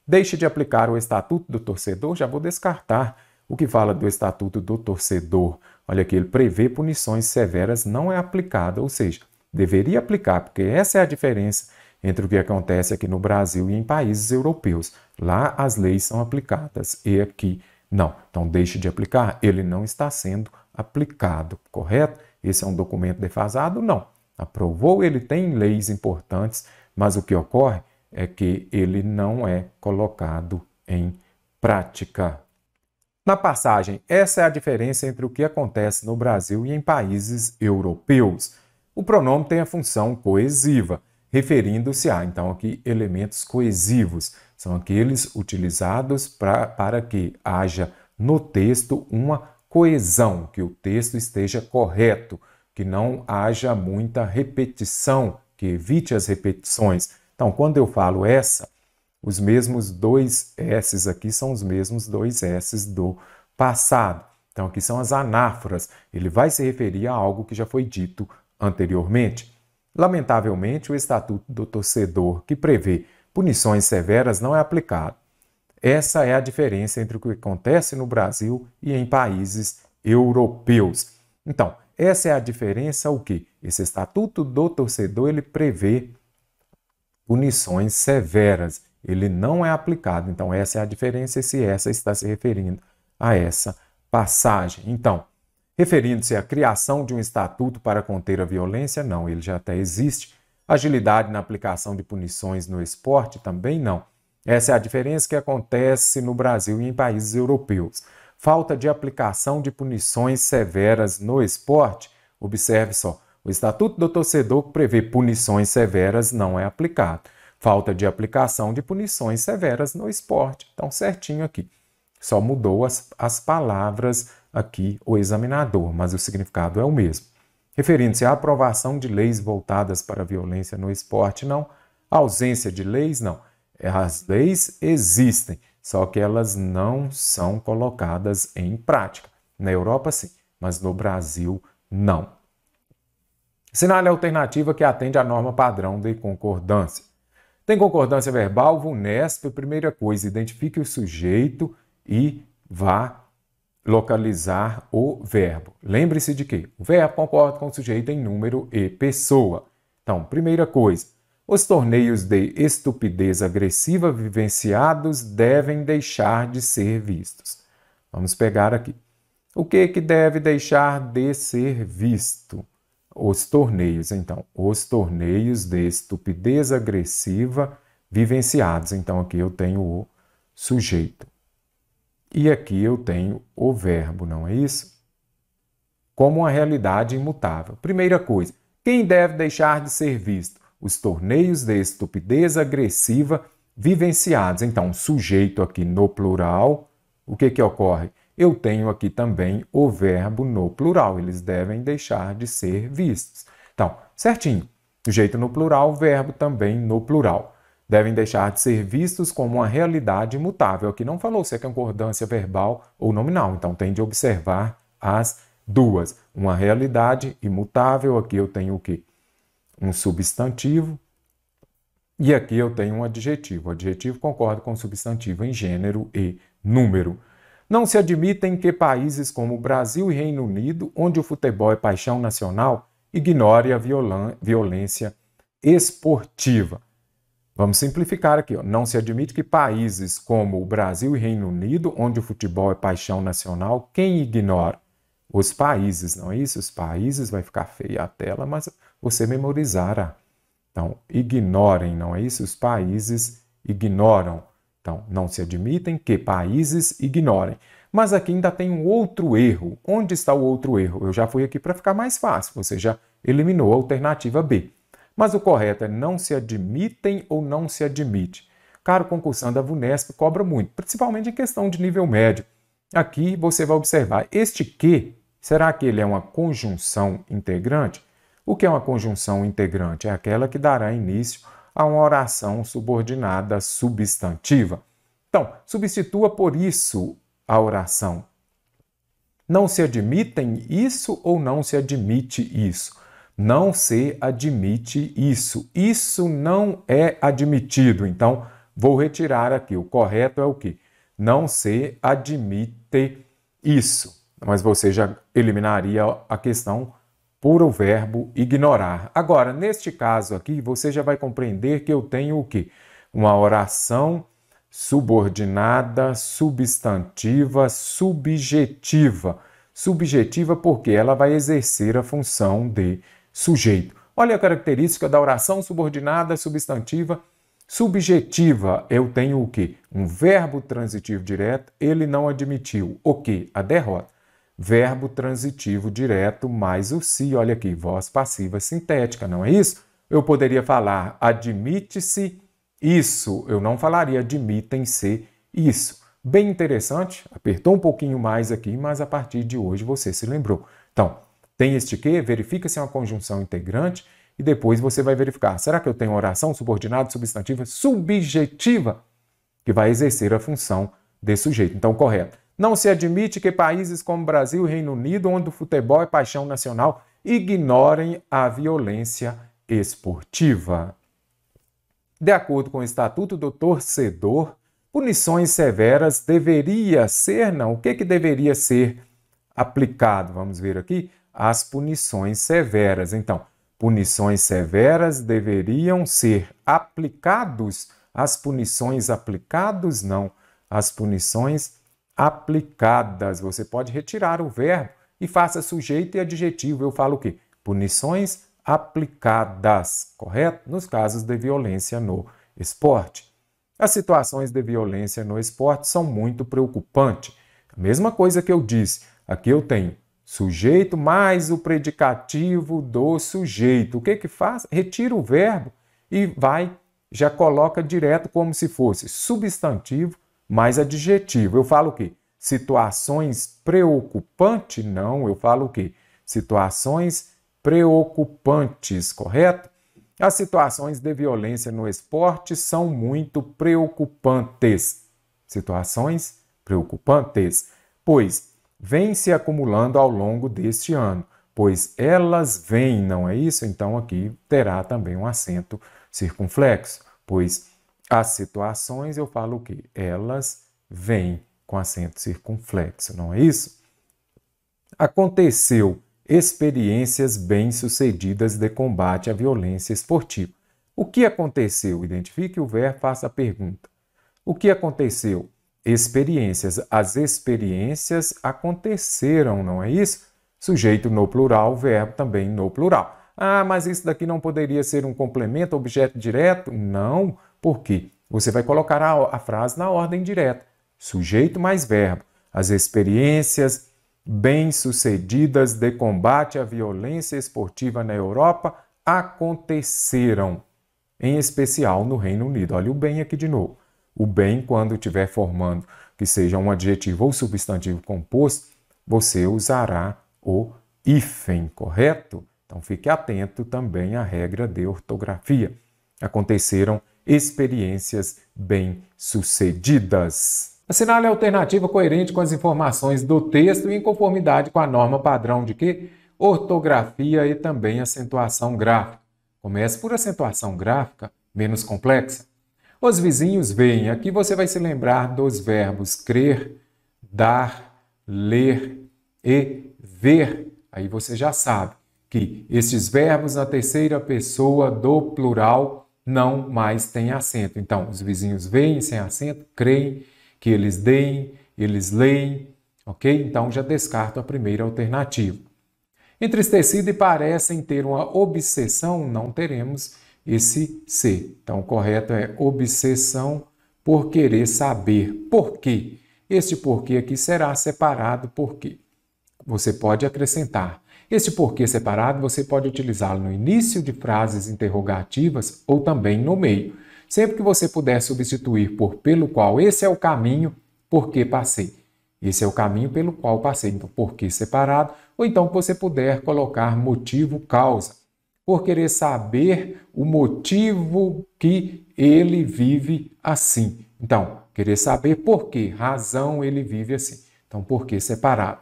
Deixe de aplicar o Estatuto do Torcedor, já vou descartar o que fala do Estatuto do Torcedor. Olha aqui, ele prevê punições severas, não é aplicada, ou seja, deveria aplicar, porque essa é a diferença entre o que acontece aqui no Brasil e em países europeus. Lá as leis são aplicadas e aqui não. Então deixe de aplicar, ele não está sendo aplicado, correto? Esse é um documento defasado? Não. Aprovou, ele tem leis importantes, mas o que ocorre é que ele não é colocado em prática. Na passagem, essa é a diferença entre o que acontece no Brasil e em países europeus. O pronome tem a função coesiva referindo-se a, então, aqui, elementos coesivos. São aqueles utilizados pra, para que haja no texto uma coesão, que o texto esteja correto, que não haja muita repetição, que evite as repetições. Então, quando eu falo essa, os mesmos dois S's aqui são os mesmos dois S's do passado. Então, aqui são as anáforas. Ele vai se referir a algo que já foi dito anteriormente. Lamentavelmente, o Estatuto do Torcedor, que prevê punições severas, não é aplicado. Essa é a diferença entre o que acontece no Brasil e em países europeus. Então, essa é a diferença o que esse estatuto do torcedor ele prevê punições severas, ele não é aplicado. Então essa é a diferença e se essa está se referindo a essa passagem. Então, Referindo-se à criação de um estatuto para conter a violência, não, ele já até existe. Agilidade na aplicação de punições no esporte, também não. Essa é a diferença que acontece no Brasil e em países europeus. Falta de aplicação de punições severas no esporte, observe só, o Estatuto do Torcedor que prevê punições severas não é aplicado. Falta de aplicação de punições severas no esporte, tão certinho aqui. Só mudou as, as palavras aqui o examinador, mas o significado é o mesmo. Referindo-se à aprovação de leis voltadas para a violência no esporte, não. A ausência de leis, não. As leis existem, só que elas não são colocadas em prática. Na Europa, sim, mas no Brasil, não. Sinale a alternativa que atende à norma padrão de concordância. Tem concordância verbal, VUNESP, primeira coisa, identifique o sujeito e vá localizar o verbo. Lembre-se de que o verbo concorda com o sujeito em número e pessoa. Então, primeira coisa, os torneios de estupidez agressiva vivenciados devem deixar de ser vistos. Vamos pegar aqui. O que, que deve deixar de ser visto? Os torneios, então. Os torneios de estupidez agressiva vivenciados. Então, aqui eu tenho o sujeito. E aqui eu tenho o verbo, não é isso? Como uma realidade imutável. Primeira coisa, quem deve deixar de ser visto? Os torneios de estupidez agressiva vivenciados. Então, sujeito aqui no plural, o que, que ocorre? Eu tenho aqui também o verbo no plural. Eles devem deixar de ser vistos. Então, certinho. Sujeito no plural, verbo também no plural devem deixar de ser vistos como uma realidade imutável. Aqui não falou se é concordância verbal ou nominal, então tem de observar as duas. Uma realidade imutável, aqui eu tenho o quê? Um substantivo, e aqui eu tenho um adjetivo. O adjetivo concorda com o substantivo em gênero e número. Não se admitem que países como Brasil e Reino Unido, onde o futebol é paixão nacional, ignore a violência esportiva. Vamos simplificar aqui. Ó. Não se admite que países como o Brasil e Reino Unido, onde o futebol é paixão nacional, quem ignora? Os países, não é isso? Os países vai ficar feia a tela, mas você memorizará. Então, ignorem, não é isso? Os países ignoram. Então, não se admitem que países ignorem. Mas aqui ainda tem um outro erro. Onde está o outro erro? Eu já fui aqui para ficar mais fácil. Você já eliminou a alternativa B. Mas o correto é não se admitem ou não se admite. Caro concursando, a VUNESP cobra muito, principalmente em questão de nível médio. Aqui você vai observar este que, será que ele é uma conjunção integrante? O que é uma conjunção integrante? É aquela que dará início a uma oração subordinada substantiva. Então, substitua por isso a oração. Não se admitem isso ou não se admite isso? Não se admite isso. Isso não é admitido. Então, vou retirar aqui. O correto é o que? Não se admite isso. Mas você já eliminaria a questão por o verbo ignorar. Agora, neste caso aqui, você já vai compreender que eu tenho o quê? Uma oração subordinada, substantiva, subjetiva. Subjetiva porque ela vai exercer a função de sujeito. Olha a característica da oração subordinada substantiva subjetiva. Eu tenho o que? Um verbo transitivo direto, ele não admitiu o que? A derrota. Verbo transitivo direto mais o se, si. olha aqui, voz passiva sintética, não é isso? Eu poderia falar admite-se isso, eu não falaria admitem-se isso. Bem interessante, apertou um pouquinho mais aqui, mas a partir de hoje você se lembrou. Então, tem este que, verifica se é uma conjunção integrante e depois você vai verificar. Será que eu tenho oração subordinada, substantiva, subjetiva, que vai exercer a função de sujeito? Então, correto. Não se admite que países como Brasil e Reino Unido, onde o futebol é paixão nacional, ignorem a violência esportiva. De acordo com o Estatuto do Torcedor, punições severas deveria ser, não, o que, que deveria ser aplicado? Vamos ver aqui as punições severas. Então, punições severas deveriam ser aplicados, as punições aplicados não, as punições aplicadas. Você pode retirar o verbo e faça sujeito e adjetivo. Eu falo o quê? Punições aplicadas, correto? Nos casos de violência no esporte. As situações de violência no esporte são muito preocupantes. A mesma coisa que eu disse, aqui eu tenho Sujeito mais o predicativo do sujeito. O que que faz? Retira o verbo e vai, já coloca direto como se fosse substantivo mais adjetivo. Eu falo o quê? Situações preocupantes? Não, eu falo o quê? Situações preocupantes, correto? As situações de violência no esporte são muito preocupantes. Situações preocupantes, pois vem se acumulando ao longo deste ano, pois elas vêm, não é isso? Então aqui terá também um acento circunflexo, pois as situações eu falo o quê? Elas vêm com acento circunflexo, não é isso? Aconteceu experiências bem-sucedidas de combate à violência esportiva. O que aconteceu? Identifique o verbo, faça a pergunta. O que aconteceu? experiências. As experiências aconteceram, não é isso? Sujeito no plural, verbo também no plural. Ah, mas isso daqui não poderia ser um complemento, objeto direto? Não, porque você vai colocar a, a frase na ordem direta: sujeito mais verbo. As experiências bem-sucedidas de combate à violência esportiva na Europa aconteceram, em especial no Reino Unido. Olha o bem aqui de novo. O bem, quando estiver formando que seja um adjetivo ou substantivo composto, você usará o hífen, correto? Então fique atento também à regra de ortografia. Aconteceram experiências bem-sucedidas. Assinale a alternativa coerente com as informações do texto e em conformidade com a norma padrão de que? Ortografia e também acentuação gráfica. Comece por acentuação gráfica, menos complexa. Os vizinhos veem. Aqui você vai se lembrar dos verbos crer, dar, ler e ver. Aí você já sabe que esses verbos na terceira pessoa do plural não mais têm acento. Então, os vizinhos veem sem acento, creem, que eles deem, eles leem, ok? Então já descarto a primeira alternativa. Entristecido e parecem ter uma obsessão, não teremos esse ser. Então, o correto é obsessão por querer saber por quê. Este porquê aqui será separado por quê. Você pode acrescentar. Este porquê separado você pode utilizá-lo no início de frases interrogativas ou também no meio. Sempre que você puder substituir por pelo qual, esse é o caminho por que passei. Esse é o caminho pelo qual passei, então por que separado, ou então que você puder colocar motivo causa por querer saber o motivo que ele vive assim. Então, querer saber por que razão ele vive assim. Então, por que separado?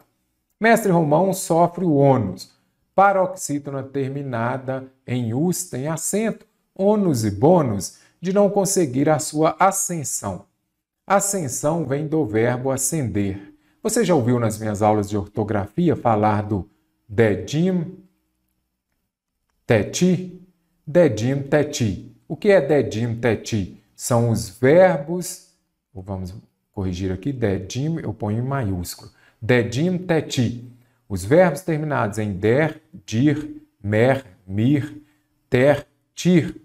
Mestre Romão sofre o ônus. Paroxítona terminada em us tem acento, ônus e bônus de não conseguir a sua ascensão. Ascensão vem do verbo ascender. Você já ouviu nas minhas aulas de ortografia falar do dedim, teti, dedim teti. O que é dedim teti? São os verbos, ou vamos corrigir aqui, dedim, eu ponho em maiúsculo. Dedim teti. Os verbos terminados em der, dir, mer, mir, ter, tir.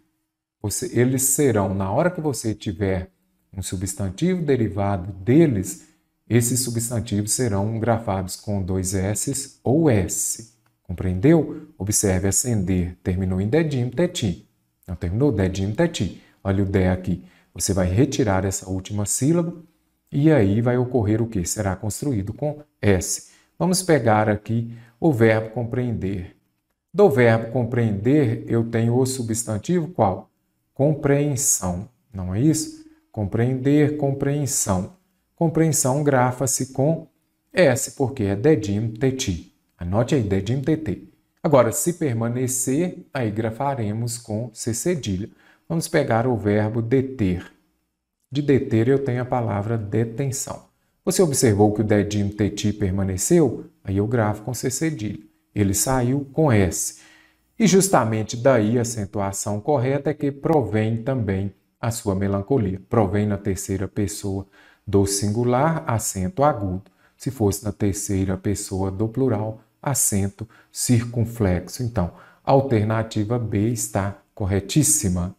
Você, eles serão, na hora que você tiver um substantivo derivado deles, esses substantivos serão grafados com dois S ou S. Compreendeu? Observe, acender terminou em dedinho, teti. Não terminou? Dedinho, teti. Olha o D aqui. Você vai retirar essa última sílaba e aí vai ocorrer o que? Será construído com S. Vamos pegar aqui o verbo compreender. Do verbo compreender, eu tenho o substantivo qual? Compreensão, não é isso? Compreender, compreensão. Compreensão grafa-se com S, porque é dedinho, teti. Anote a ideia de Agora, se permanecer, aí grafaremos com C cedilha. Vamos pegar o verbo deter. De deter eu tenho a palavra detenção. Você observou que o dedinho TT permaneceu? Aí eu gravo com C cedilha. Ele saiu com S. E justamente daí a acentuação correta é que provém também a sua melancolia. Provém na terceira pessoa do singular, acento agudo. Se fosse na terceira pessoa do plural, acento circunflexo. Então, a alternativa B está corretíssima.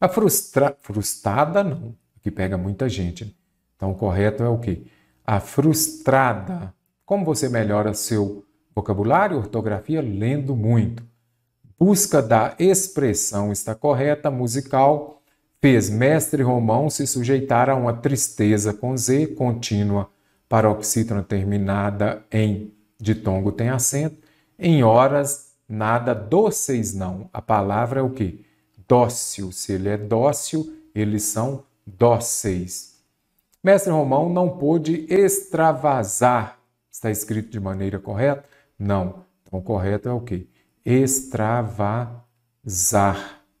A frustra... frustrada, não, que pega muita gente. Então, o correto é o quê? A frustrada. Como você melhora seu vocabulário, ortografia? Lendo muito. Busca da expressão está correta, musical. Fez mestre Romão se sujeitar a uma tristeza com Z contínua paroxítona terminada em Ditongo tem acento. Em horas, nada dóceis não. A palavra é o quê? Dócil. Se ele é dócil, eles são dóceis. Mestre Romão não pôde extravasar. Está escrito de maneira correta? Não. Então, o correto é o quê? Extravasar.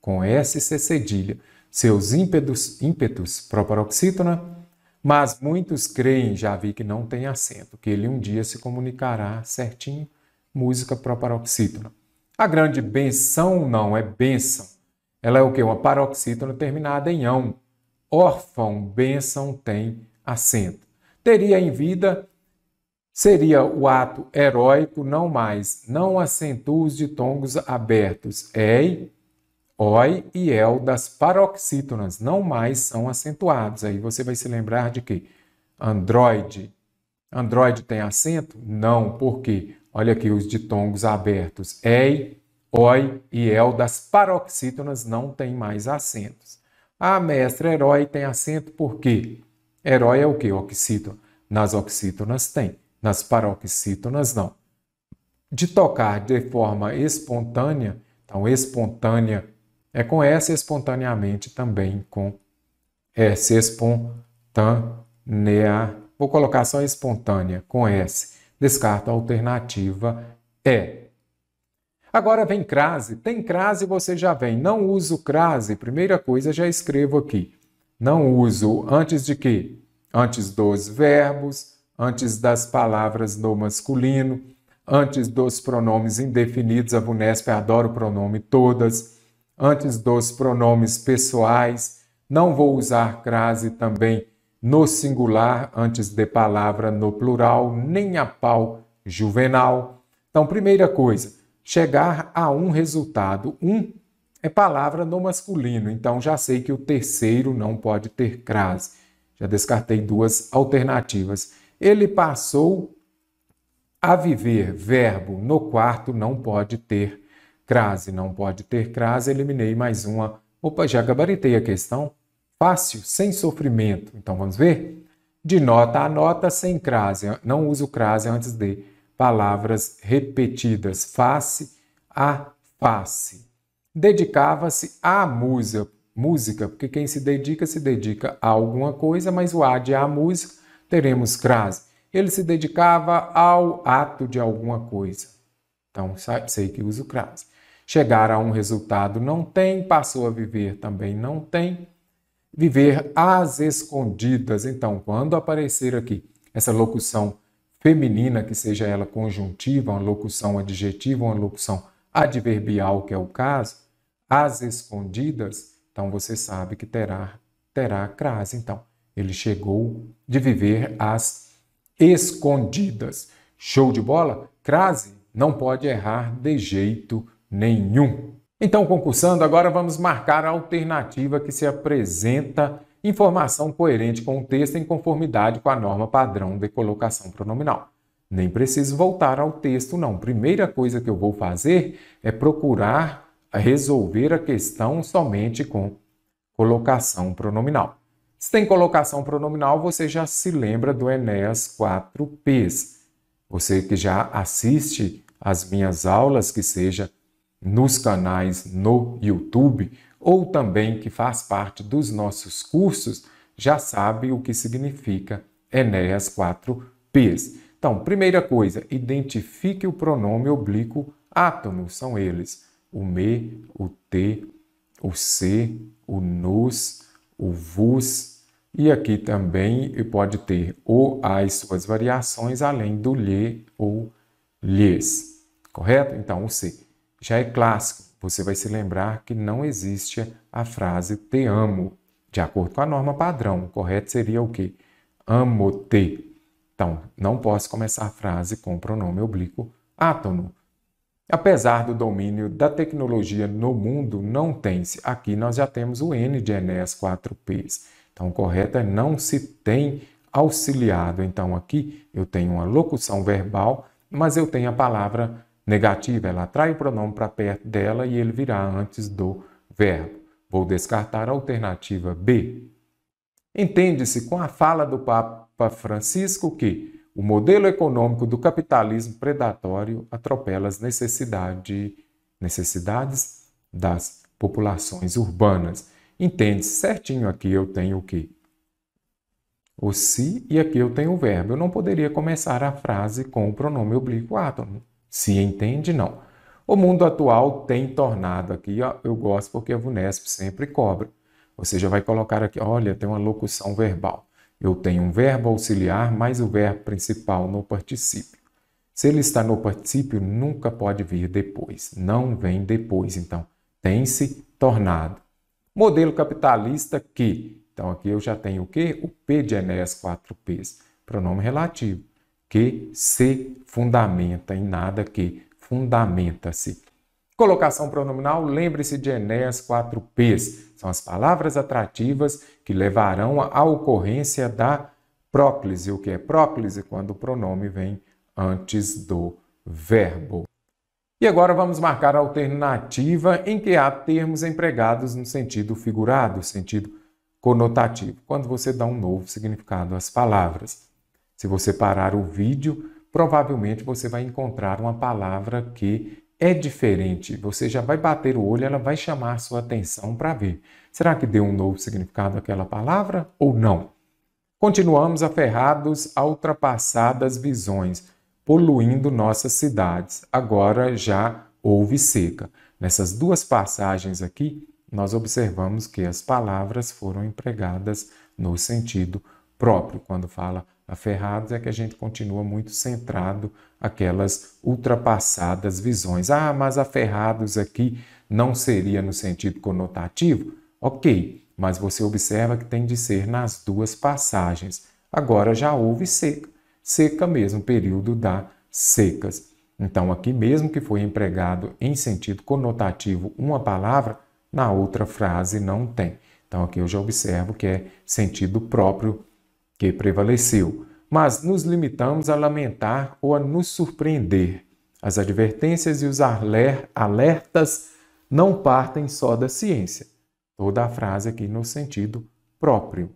Com S e C cedilha. Seus ímpetos, ímpetos, proparoxítona, mas muitos creem, já vi que não tem acento, que ele um dia se comunicará certinho, música para paroxítona. A grande benção não é bênção. Ela é o que? Uma paroxítona terminada em ão. Órfão, bênção tem acento. Teria em vida, seria o ato heróico, não mais. Não acentua de tongos abertos. Ei, OI e EL das paroxítonas não mais são acentuados. Aí você vai se lembrar de que Android, Android tem acento? Não, porque olha aqui os ditongos abertos. EI, OI e EL das paroxítonas não têm mais acentos. Ah, mestre, herói tem acento por quê? Herói é o que? Oxítona. Nas oxítonas tem, nas paroxítonas não. De tocar de forma espontânea, então espontânea é com S espontaneamente também com S espontânea. Vou colocar só espontânea com S. Descarta a alternativa E. Agora vem crase. Tem crase, você já vem. Não uso crase. Primeira coisa, já escrevo aqui. Não uso antes de quê? Antes dos verbos, antes das palavras no masculino, antes dos pronomes indefinidos. A Vunesp adora o pronome todas antes dos pronomes pessoais, não vou usar crase também no singular antes de palavra no plural, nem a pau juvenal. Então, primeira coisa, chegar a um resultado. Um é palavra no masculino, então já sei que o terceiro não pode ter crase. Já descartei duas alternativas. Ele passou a viver, verbo, no quarto não pode ter crase não pode ter crase, eliminei mais uma. Opa, já gabaritei a questão. Fácil, sem sofrimento. Então vamos ver? De nota a nota, sem crase. Não uso crase antes de palavras repetidas. Face a face. Dedicava-se à musa, música, porque quem se dedica, se dedica a alguma coisa, mas o ad de a música, teremos crase. Ele se dedicava ao ato de alguma coisa. Então, sei que uso crase chegar a um resultado não tem, passou a viver também não tem, viver às escondidas. Então, quando aparecer aqui essa locução feminina, que seja ela conjuntiva, uma locução adjetiva, uma locução adverbial, que é o caso, às escondidas, então você sabe que terá terá crase. Então, ele chegou de viver às escondidas. Show de bola? Crase não pode errar de jeito nenhum nenhum. Então, concursando, agora vamos marcar a alternativa que se apresenta informação coerente com o texto em conformidade com a norma padrão de colocação pronominal. Nem preciso voltar ao texto, não. Primeira coisa que eu vou fazer é procurar resolver a questão somente com colocação pronominal. Se tem colocação pronominal, você já se lembra do Enéas 4Ps. Você que já assiste às minhas aulas, que seja nos canais no YouTube ou também que faz parte dos nossos cursos, já sabe o que significa Enéas 4Ps. Então, primeira coisa, identifique o pronome oblíquo átomo, são eles o me, o te, o se, o nos, o vos, e aqui também pode ter o, as suas variações, além do lhe ou lhes, correto? Então, o se já é clássico. Você vai se lembrar que não existe a frase te amo, de acordo com a norma padrão. O correto seria o quê? Amo-te. Então, não posso começar a frase com o pronome oblíquo átono. Apesar do domínio da tecnologia no mundo, não tem-se. Aqui nós já temos o N de Enéas 4Ps. Então, o correto é não se tem auxiliado. Então, aqui eu tenho uma locução verbal, mas eu tenho a palavra negativa, ela atrai o pronome para perto dela e ele virá antes do verbo. Vou descartar a alternativa B. Entende-se com a fala do Papa Francisco que o modelo econômico do capitalismo predatório atropela as necessidade, necessidades das populações urbanas. Entende-se certinho aqui eu tenho o que? O se si, e aqui eu tenho o verbo. Eu não poderia começar a frase com o pronome oblíquo átomo. Se entende, não. O mundo atual tem tornado aqui, ó, eu gosto porque a VUNESP sempre cobra. Você já vai colocar aqui, olha, tem uma locução verbal. Eu tenho um verbo auxiliar mais o verbo principal no particípio. Se ele está no particípio, nunca pode vir depois. Não vem depois, então. Tem-se tornado. Modelo capitalista que. Então aqui eu já tenho o quê? O P de Enéas 4Ps, pronome relativo que se fundamenta em nada, que fundamenta-se. Colocação pronominal, lembre-se de Enéas 4Ps. São as palavras atrativas que levarão à ocorrência da próclise. O que é próclise? Quando o pronome vem antes do verbo. E agora vamos marcar a alternativa em que há termos empregados no sentido figurado, sentido conotativo, quando você dá um novo significado às palavras. Se você parar o vídeo, provavelmente você vai encontrar uma palavra que é diferente. Você já vai bater o olho, ela vai chamar sua atenção para ver. Será que deu um novo significado àquela palavra ou não? Continuamos aferrados a ultrapassadas visões, poluindo nossas cidades. Agora já houve seca. Nessas duas passagens aqui, nós observamos que as palavras foram empregadas no sentido próprio, quando fala a Ferrados é que a gente continua muito centrado aquelas ultrapassadas visões. Ah, mas a Ferrados aqui não seria no sentido conotativo? Ok, mas você observa que tem de ser nas duas passagens. Agora já houve seca, seca mesmo, período da secas. Então, aqui mesmo que foi empregado em sentido conotativo uma palavra, na outra frase não tem. Então, aqui eu já observo que é sentido próprio que prevaleceu, mas nos limitamos a lamentar ou a nos surpreender. As advertências e os alertas não partem só da ciência. Toda a frase aqui no sentido próprio.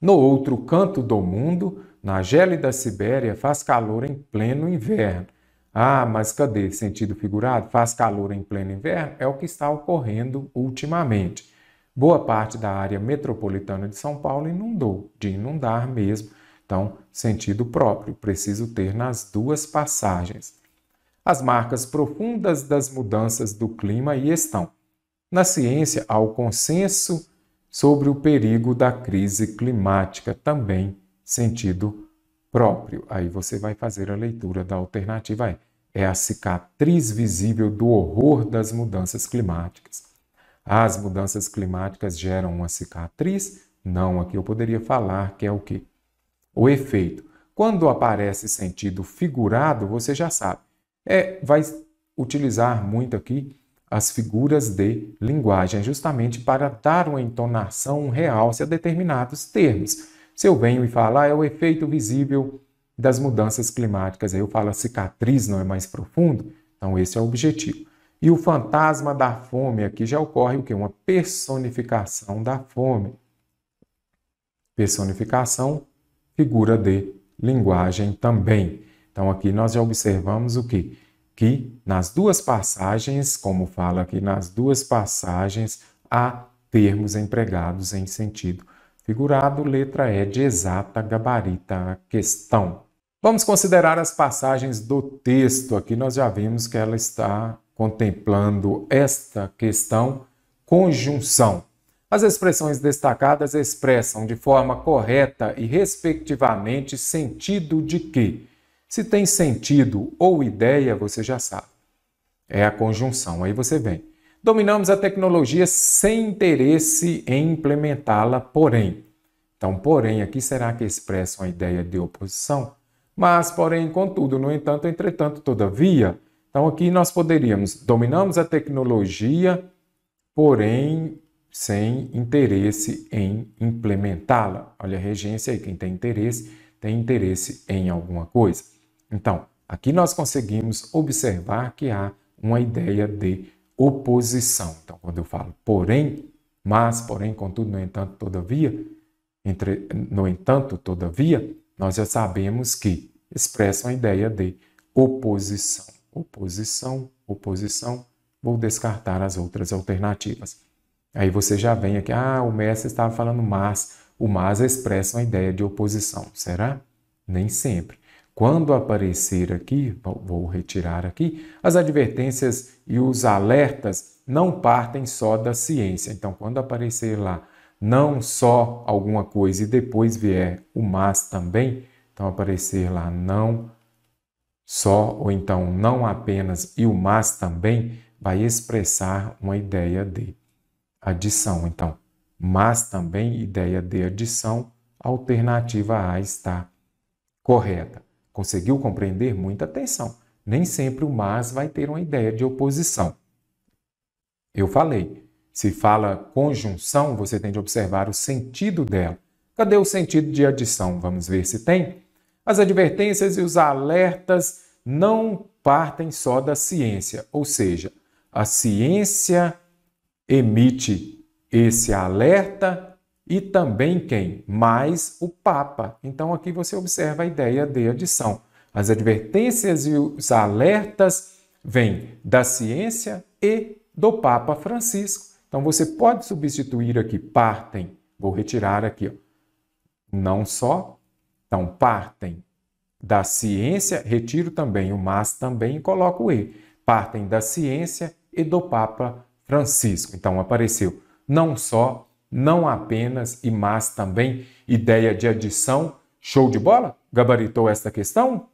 No outro canto do mundo, na gélida Sibéria, faz calor em pleno inverno. Ah, mas cadê? Sentido figurado? Faz calor em pleno inverno? É o que está ocorrendo ultimamente. Boa parte da área metropolitana de São Paulo inundou, de inundar mesmo, então, sentido próprio, preciso ter nas duas passagens. As marcas profundas das mudanças do clima aí estão. Na ciência, há o consenso sobre o perigo da crise climática, também sentido próprio. Aí você vai fazer a leitura da alternativa. É a cicatriz visível do horror das mudanças climáticas. As mudanças climáticas geram uma cicatriz? Não, aqui eu poderia falar que é o quê? O efeito. Quando aparece sentido figurado, você já sabe. É, vai utilizar muito aqui as figuras de linguagem, justamente para dar uma entonação, um realce a determinados termos. Se eu venho e falar, ah, é o efeito visível das mudanças climáticas, aí eu falo a cicatriz não é mais profundo, então esse é o objetivo. E o fantasma da fome aqui já ocorre o que? Uma personificação da fome. Personificação, figura de linguagem também. Então aqui nós já observamos o que? Que nas duas passagens, como fala aqui, nas duas passagens há termos empregados em sentido figurado, letra E de exata, gabarita a questão. Vamos considerar as passagens do texto. Aqui nós já vimos que ela está contemplando esta questão, conjunção. As expressões destacadas expressam de forma correta e respectivamente sentido de que. Se tem sentido ou ideia, você já sabe. É a conjunção, aí você vem. Dominamos a tecnologia sem interesse em implementá-la, porém. Então, porém, aqui será que expressa uma ideia de oposição? Mas, porém, contudo, no entanto, entretanto, todavia, então aqui nós poderíamos, dominamos a tecnologia, porém sem interesse em implementá-la. Olha a regência aí, quem tem interesse, tem interesse em alguma coisa. Então, aqui nós conseguimos observar que há uma ideia de oposição. Então, quando eu falo porém, mas, porém, contudo, no entanto, todavia, entre, no entanto, todavia, nós já sabemos que expressa uma ideia de oposição oposição, oposição, vou descartar as outras alternativas. Aí você já vem aqui, ah, o mestre estava falando mas, o mas expressa uma ideia de oposição, será? Nem sempre. Quando aparecer aqui, vou retirar aqui, as advertências e os alertas não partem só da ciência. Então, quando aparecer lá não só alguma coisa e depois vier o mas também, então aparecer lá não só ou então não apenas e o mas também vai expressar uma ideia de adição. Então, mas também ideia de adição, a alternativa A está correta. Conseguiu compreender? Muita atenção. Nem sempre o mas vai ter uma ideia de oposição. Eu falei, se fala conjunção, você tem de observar o sentido dela. Cadê o sentido de adição? Vamos ver se tem. As advertências e os alertas não partem só da ciência, ou seja, a ciência emite esse alerta e também quem? Mais o Papa. Então aqui você observa a ideia de adição. As advertências e os alertas vêm da ciência e do Papa Francisco. Então você pode substituir aqui partem, vou retirar aqui, ó. não só então, partem da ciência, retiro também o mas também e coloco o e. Partem da ciência e do Papa Francisco. Então, apareceu não só, não apenas e mas também ideia de adição. Show de bola? Gabaritou esta questão?